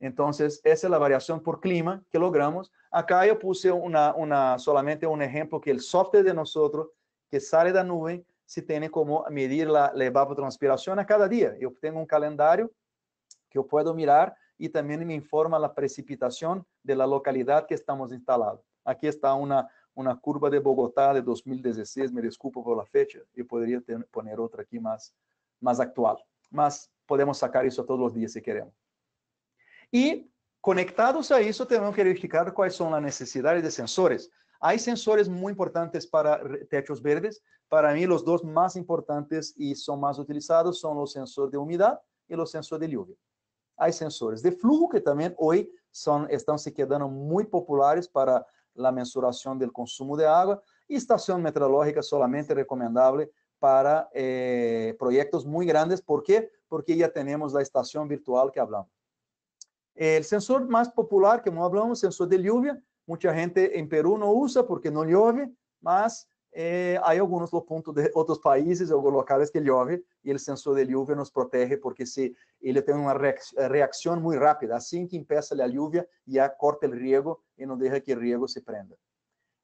S3: Entonces, esa es la variación por clima que logramos. Acá yo puse una, solamente un ejemplo que el software de nosotros que sale de la nube se tiene como medir la, la evapotranspiración a cada día. Yo tengo un calendario que yo puedo mirar y también me informa la precipitación de la localidad que estamos instalados. Aquí está una, una curva de Bogotá de 2016, me disculpo por la fecha, yo podría poner otra aquí más, más actual, Más podemos sacar eso todos los días si queremos. Y conectados a eso, tenemos que verificar cuáles son las necesidades de sensores. Hay sensores muy importantes para techos verdes. Para mí, los dos más importantes y son más utilizados son los sensores de humedad y los sensores de lluvia. Hay sensores de flujo que también hoy están se quedando muy populares para la mensuración del consumo de agua. Y estación meteorológica solamente recomendable para eh, proyectos muy grandes. Por qué? Porque ya tenemos la estación virtual que hablamos. El sensor más popular que hablamos, sensor de lluvia, mucha gente en Perú no usa porque no llueve, mas eh, hay algunos los puntos de otros países, algunos locales que llueve y el sensor de lluvia nos protege porque si él tiene una reacción muy rápida, así que empieza la lluvia ya corta el riego y no deja que el riego se prenda.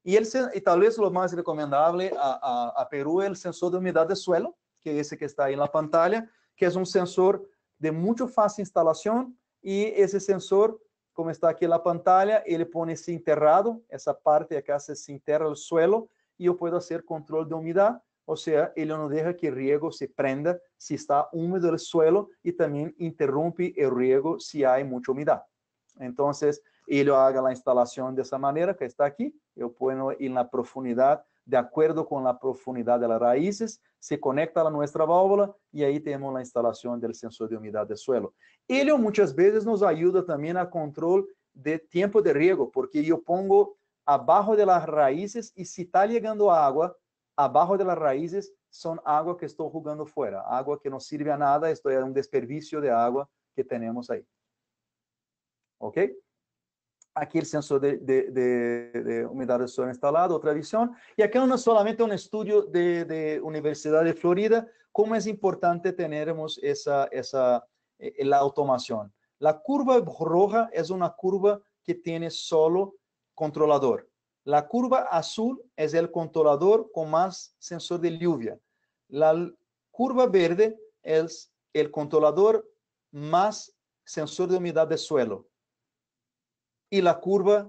S3: Y, el, y tal vez lo más recomendable a, a, a Perú es el sensor de humedad de suelo, que es ese que está ahí en la pantalla, que es un sensor de mucho fácil instalación, y ese sensor, como está aquí en la pantalla, él pone enterrado, esa parte acá se enterra el suelo y yo puedo hacer control de humedad, o sea, él no deja que el riego se prenda si está húmedo el suelo y también interrumpe el riego si hay mucha humedad. Entonces, él haga la instalación de esa manera que está aquí, yo puedo en la profundidad de acuerdo con la profundidad de las raíces, se conecta a nuestra válvula y ahí tenemos la instalación del sensor de humedad de suelo. Ello muchas veces nos ayuda también a control de tiempo de riego, porque yo pongo abajo de las raíces y si está llegando agua, abajo de las raíces son agua que estoy jugando fuera, agua que no sirve a nada, esto es un desperdicio de agua que tenemos ahí. ¿Ok? aquí el sensor de, de, de, humedad suelo instalado, otra visión. Y aquí no solamente un estudio de, Universidad de Florida, cómo es importante tener esa, eh, eh, la automación. La curva roja es una curva que tiene solo controlador. La curva azul es el controlador con más sensor de lluvia. La curva verde es el controlador más sensor de humedad de suelo y la curva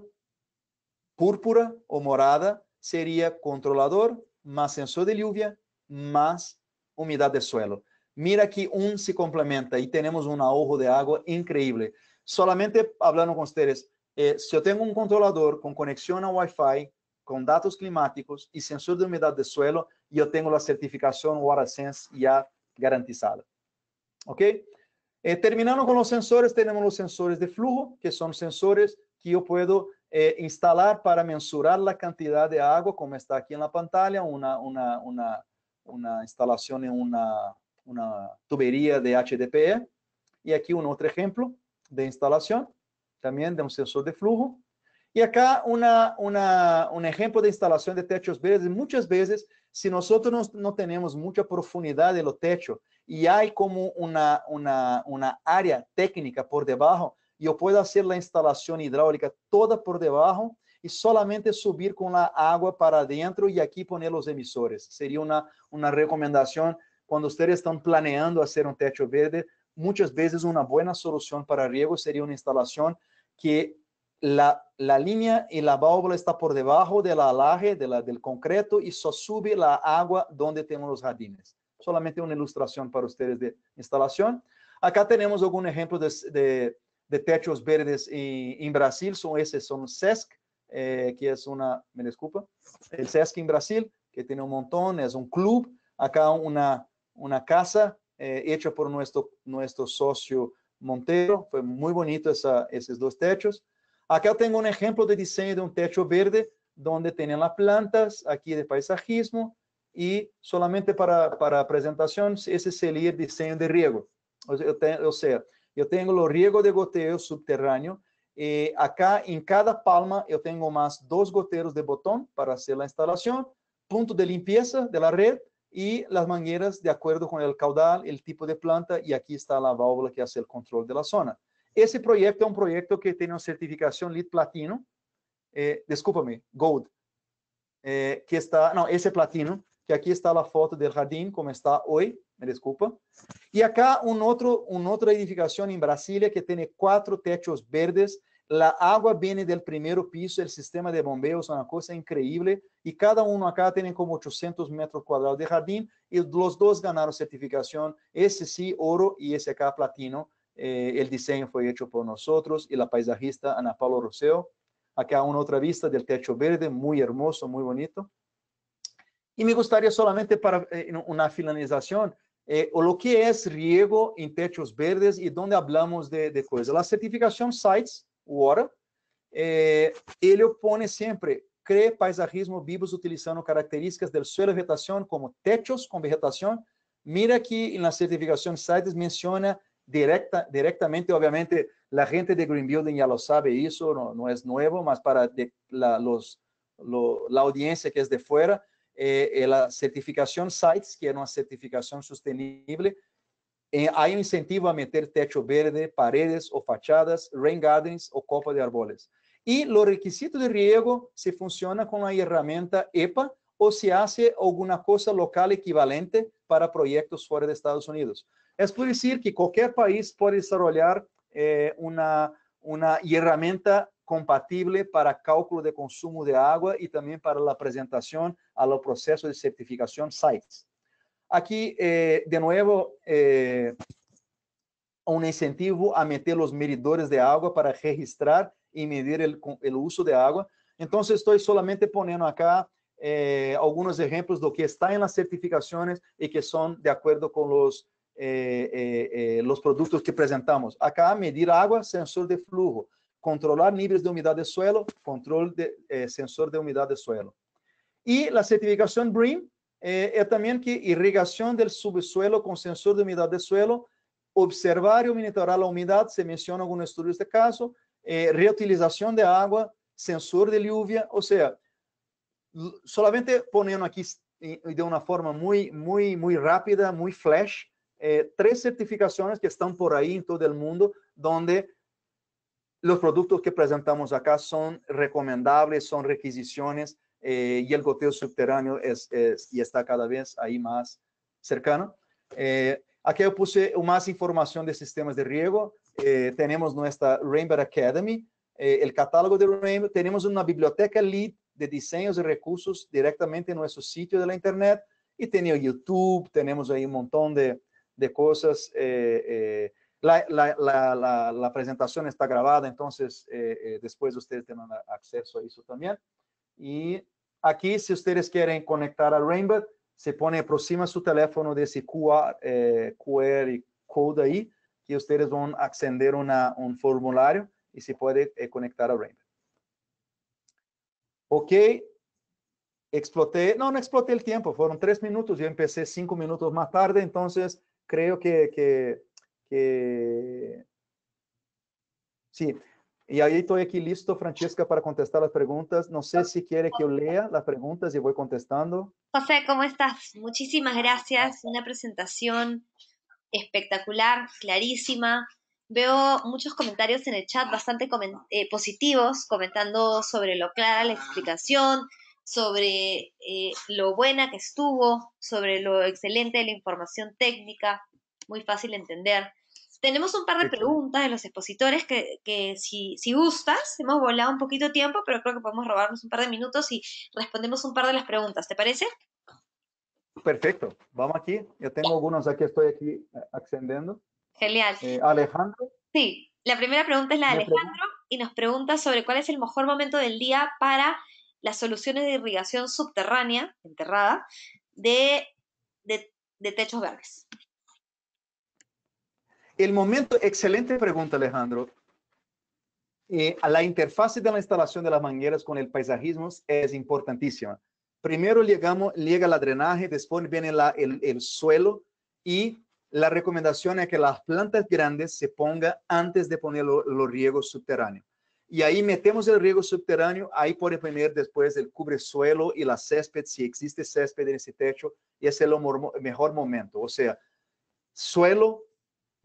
S3: púrpura o morada sería controlador más sensor de lluvia más humedad de suelo. Mira que un se complementa y tenemos un ahorro de agua increíble. Solamente hablando con ustedes, eh, si yo tengo un controlador con conexión a Wi-Fi, con datos climáticos y sensor de humedad de suelo, yo tengo la certificación WaterSense ya garantizada. ¿Ok? Eh, terminando con los sensores, tenemos los sensores de flujo, que son sensores yo puedo eh, instalar para mensurar la cantidad de agua, como está aquí en la pantalla, una, una, una, una instalación en una, una tubería de HDPE. Y aquí un otro ejemplo de instalación, también de un sensor de flujo. Y acá una, una, un ejemplo de instalación de techos verdes. Muchas veces, si nosotros no, no tenemos mucha profundidad de los techos y hay como una, una, una área técnica por debajo, y yo puedo hacer la instalación hidráulica toda por debajo y solamente subir con la agua para adentro y aquí poner los emisores. Sería una, una recomendación cuando ustedes están planeando hacer un techo verde. Muchas veces una buena solución para riego sería una instalación que la, la línea y la válvula está por debajo del alaje, de la, del concreto, y solo sube la agua donde tenemos los jardines. Solamente una ilustración para ustedes de instalación. Acá tenemos algún ejemplo de de techos verdes en, en Brasil son esos, son SESC, eh, que es una, me disculpa, el SESC en Brasil, que tiene un montón, es un club, acá una, una casa eh, hecha por nuestro, nuestro socio Montero, fue muy bonito esa, esos dos techos. Acá tengo un ejemplo de diseño de un techo verde, donde tienen las plantas, aquí de paisajismo, y solamente para, para presentación, ese sería el diseño de riego. O sea, yo tengo los riego de goteo subterráneo eh, acá en cada palma yo tengo más dos goteros de botón para hacer la instalación, punto de limpieza de la red y las mangueras de acuerdo con el caudal, el tipo de planta y aquí está la válvula que hace el control de la zona. ese proyecto es un proyecto que tiene una certificación lit Platino, eh, Gold, eh, que está, no ese Platino, que aquí está la foto del jardín como está hoy, me desculpa. y acá un otro una otra edificación en Brasilia que tiene cuatro techos verdes. La agua viene del primer piso, el sistema de bombeos, una cosa increíble. y cada uno acá tiene como 800 metros cuadrados de jardín y los dos ganaron certificación ese sí oro y ese acá, platino. Eh, el diseño fue hecho por nosotros y la paisajista Ana Paula Roseo. Acá una otra vista del techo verde, muy hermoso, muy bonito. Y me gustaría solamente para eh, una finalización, eh, o lo que es riego en techos verdes y donde hablamos de, de cosas. La certificación Sites, Water, él eh, opone siempre cree paisajismo vivos utilizando características del suelo vegetación como techos con vegetación. Mira que en la certificación Sites menciona directa, directamente, obviamente, la gente de Green Building ya lo sabe eso, no, es nuevo, más para los, la audiencia que es de fuera, eh, eh, la certificación SITES, que era una certificación sostenible. Eh, hay un incentivo a meter techo verde, paredes o fachadas, rain gardens o copa de árboles. Y los requisitos de riego se funciona con la herramienta EPA o se hace alguna cosa local equivalente para proyectos fuera de Estados Unidos. Es por decir que cualquier país puede desarrollar una, una herramienta compatible para cálculo de consumo de agua y también para la presentación a los procesos de certificación sites. Aquí, eh, de nuevo, eh, un incentivo a meter los medidores de agua para registrar y medir el, uso de agua. Entonces, estoy solamente poniendo acá eh, algunos ejemplos de lo que está en las certificaciones y que son de acuerdo con los, los productos que presentamos. Acá, medir agua, sensor de flujo controlar niveles de humedad de suelo, control de eh, sensor de humedad de suelo. Y la certificación BREEAM eh, es también que irrigación del subsuelo con sensor de humedad de suelo, observar y monitorar la humedad, se menciona algunos estudios de este caso, eh, reutilización de agua, sensor de lluvia, o sea, solamente poniendo aquí de una forma muy, muy, muy rápida, muy flash, tres certificaciones que están por ahí en todo el mundo, donde los productos que presentamos acá son recomendables, son requisiciones eh, y el goteo subterráneo es, y está cada vez ahí más cercano. Eh, aquí yo puse más información de sistemas de riego. Eh, tenemos nuestra Rainbow Academy, el catálogo de Rainbow. Tenemos una biblioteca lead de diseños y recursos directamente en nuestro sitio de la internet. Y tenemos YouTube, tenemos ahí un montón de, de cosas. La, presentación está grabada, entonces eh, eh, después ustedes tendrán acceso a eso también. Y aquí, si ustedes quieren conectar a Rainbow, se pone aproxima su teléfono de ese QR, eh, code ahí, que ustedes van a acceder a un formulario y se puede conectar a Rainbow. Ok, exploté, no, no exploté el tiempo, fueron tres minutos, yo empecé cinco minutos más tarde, entonces creo que que... Sí, y ahí estoy aquí listo, Francesca, para contestar las preguntas. No sé si quiere que yo lea las preguntas y voy contestando.
S1: José, ¿cómo estás? Muchísimas gracias. Una presentación espectacular, clarísima. Veo muchos comentarios en el chat bastante eh, positivos, comentando sobre lo clara la explicación, sobre eh, lo buena que estuvo, sobre lo excelente de la información técnica muy fácil de entender. Tenemos un par de preguntas de los expositores que, si, gustas, hemos volado un poquito de tiempo, pero creo que podemos robarnos un par de minutos y respondemos un par de las preguntas, ¿te parece?
S3: Perfecto, vamos aquí. Yo tengo algunos aquí, estoy aquí eh, accediendo.
S1: Genial. Eh,
S3: Alejandro.
S1: Sí, la primera pregunta es la de Alejandro y nos pregunta sobre cuál es el mejor momento del día para las soluciones de irrigación subterránea, enterrada, de, de, de techos verdes.
S3: El momento, excelente pregunta, Alejandro. Eh, la interfase de la instalación de las mangueras con el paisajismo es importantísima. Primero llegamos, llega el drenaje, después viene el, suelo y la recomendación es que las plantas grandes se ponga antes de poner los riegos subterráneos. Y ahí metemos el riego subterráneo, ahí puede venir después el cubre suelo y la césped, si existe césped en ese techo, y ese es el mejor momento. O sea, suelo,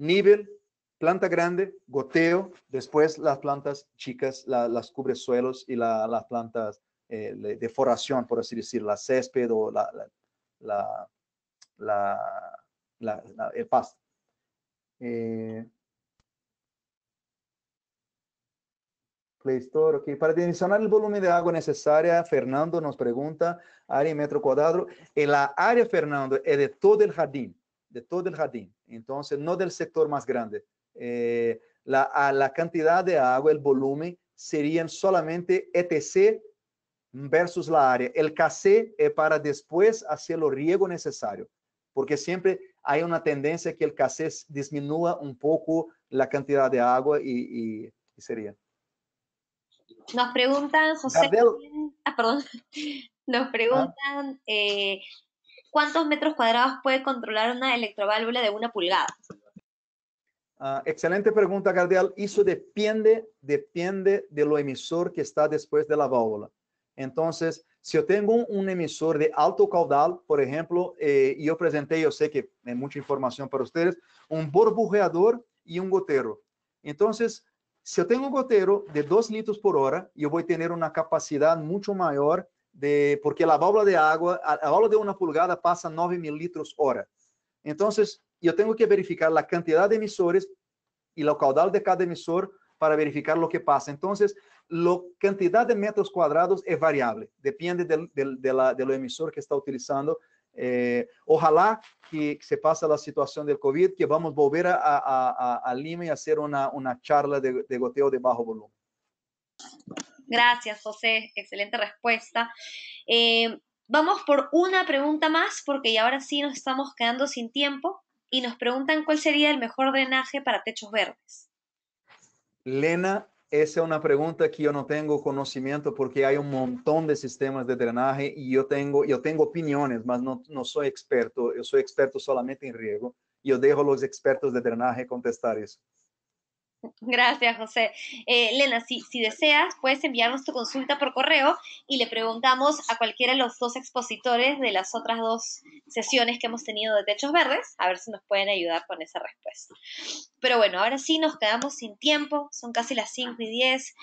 S3: nivel, planta grande, goteo, después las plantas chicas, las cubresuelos y las plantas eh, de foración, por así decir, la césped o la, el pasto. Play eh, Store, Para dimensionar el volumen de agua necesaria, Fernando nos pregunta, área y metro cuadrado. La área, Fernando, es de todo el jardín de todo el jardín, entonces no del sector más grande. Eh, la, cantidad de agua, el volumen, serían solamente ETC versus la área. El KC es para después hacer el riego necesario, porque siempre hay una tendencia que el KC disminuya un poco la cantidad de agua y, sería.
S1: Nos preguntan, José. Ah, perdón. Nos preguntan eh, ¿cuántos metros cuadrados puede controlar una electroválvula de una pulgada?
S3: Ah, excelente pregunta, Gardial. Eso depende, depende de lo emisor que está después de la válvula. Entonces, si yo tengo un emisor de alto caudal, por ejemplo, y eh, yo presenté, yo sé que hay mucha información para ustedes, un burbujeador y un gotero. Entonces, si yo tengo un gotero de 2 litros por hora, yo voy a tener una capacidad mucho mayor de, porque la válvula de agua, a, válvula de una pulgada pasa 9 mil litros hora. Entonces, yo tengo que verificar la cantidad de emisores y lo caudal de cada emisor para verificar lo que pasa. Entonces, la cantidad de metros cuadrados es variable, depende del, de emisor que está utilizando. Eh, ojalá que se pase la situación del COVID, que vamos a volver a, Lima y hacer una, charla de goteo de bajo volumen.
S1: Gracias, José. Excelente respuesta. Eh, vamos por una pregunta más, porque ya ahora sí nos estamos quedando sin tiempo. Y nos preguntan cuál sería el mejor drenaje para techos verdes.
S3: Lena, esa es una pregunta que yo no tengo conocimiento porque hay un montón de sistemas de drenaje y yo tengo, yo tengo opiniones, mas no, soy experto. Yo soy experto solamente en riego. y Yo dejo a los expertos de drenaje contestar eso.
S1: Gracias, José. Eh, Elena, Lena, si, deseas, puedes enviarnos tu consulta por correo y le preguntamos a cualquiera de los dos expositores de las otras dos sesiones que hemos tenido de Techos Verdes, a ver si nos pueden ayudar con esa respuesta. Pero bueno, ahora sí nos quedamos sin tiempo, son casi las 5 y 10.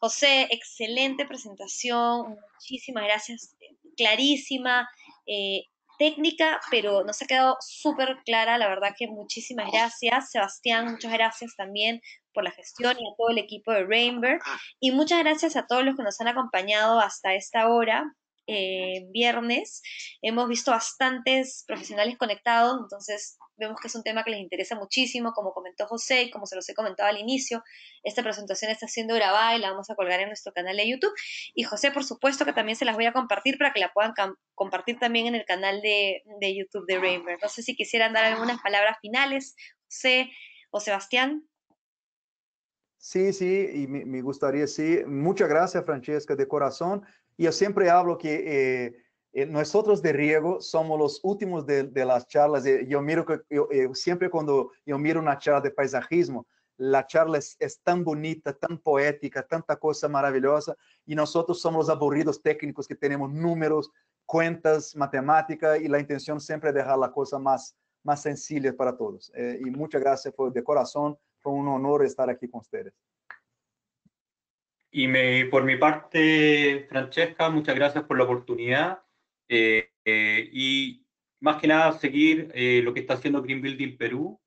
S1: José, excelente presentación, muchísimas gracias, clarísima. Eh, técnica, pero nos ha quedado súper clara, la verdad que muchísimas gracias. Sebastián, muchas gracias también la gestión y a todo el equipo de Rainbird. Ah. Y muchas gracias a todos los que nos han acompañado hasta esta hora. Eh, viernes hemos visto bastantes profesionales conectados, entonces vemos que es un tema que les interesa muchísimo, como comentó José y como se los he comentado al inicio, esta presentación está siendo grabada y la vamos a colgar en nuestro canal de YouTube. Y José, por supuesto que también se las voy a compartir para que la puedan compartir también en el canal de, de YouTube de Rainbird. No sé si quisieran dar algunas palabras finales, José o Sebastián.
S3: Sí, sí, y me, gustaría, sí. Muchas gracias, Francesca, de corazón. Yo siempre hablo que... Eh, eh, nosotros de riego somos los últimos de, las charlas. Eh, yo miro que siempre cuando yo miro una charla de paisajismo, la charla es, tan bonita, tan poética, tanta cosa maravillosa, y nosotros somos los aburridos técnicos que tenemos números, cuentas, matemática, y la intención siempre es dejar la cosa más, sencilla para todos. y muchas gracias por, de corazón un
S2: honor estar aquí con ustedes. Y me, por mi parte, Francesca, muchas gracias por la oportunidad. Eh, eh, y más que nada, seguir eh, lo que está haciendo Green Building Perú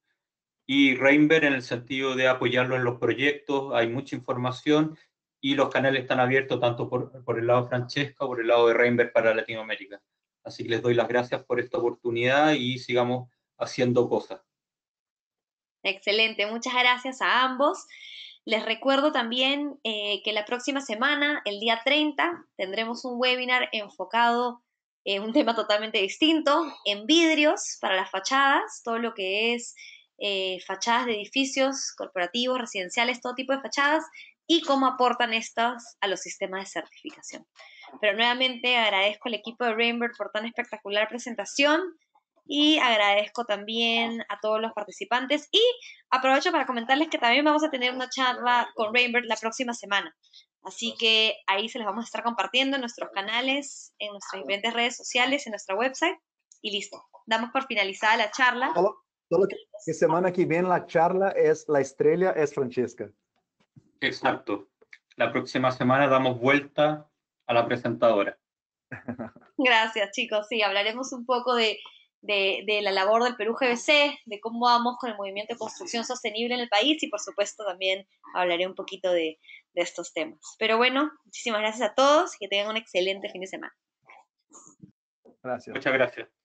S2: y Reinver en el sentido de apoyarlo en los proyectos. Hay mucha información y los canales están abiertos tanto por, el lado de Francesca, por el lado de Reinver para Latinoamérica. Así que les doy las gracias por esta oportunidad y sigamos haciendo cosas.
S1: Excelente, muchas gracias a ambos. Les recuerdo también eh, que la próxima semana, el día 30, tendremos un webinar enfocado en un tema totalmente distinto, en vidrios para las fachadas, todo lo que es eh, fachadas de edificios corporativos, residenciales, todo tipo de fachadas y cómo aportan estas a los sistemas de certificación. Pero nuevamente agradezco al equipo de Rainbird por tan espectacular presentación. Y agradezco también a todos los participantes y aprovecho para comentarles que también vamos a tener una charla con Rainbird la próxima semana. Así que ahí se las vamos a estar compartiendo en nuestros canales, en nuestras diferentes redes sociales, en nuestra website y listo. Damos por finalizada la charla.
S3: Solo, semana que viene la charla es La Estrella es Francesca.
S2: Exacto. La próxima semana damos vuelta a la presentadora.
S1: Gracias chicos. Sí, hablaremos un poco de de, la labor del Perú GBC, de cómo vamos con el movimiento de construcción sostenible en el país y por supuesto también hablaré un poquito de, de estos temas. Pero bueno, muchísimas gracias a todos y que tengan un excelente fin de semana.
S2: Gracias. Muchas gracias.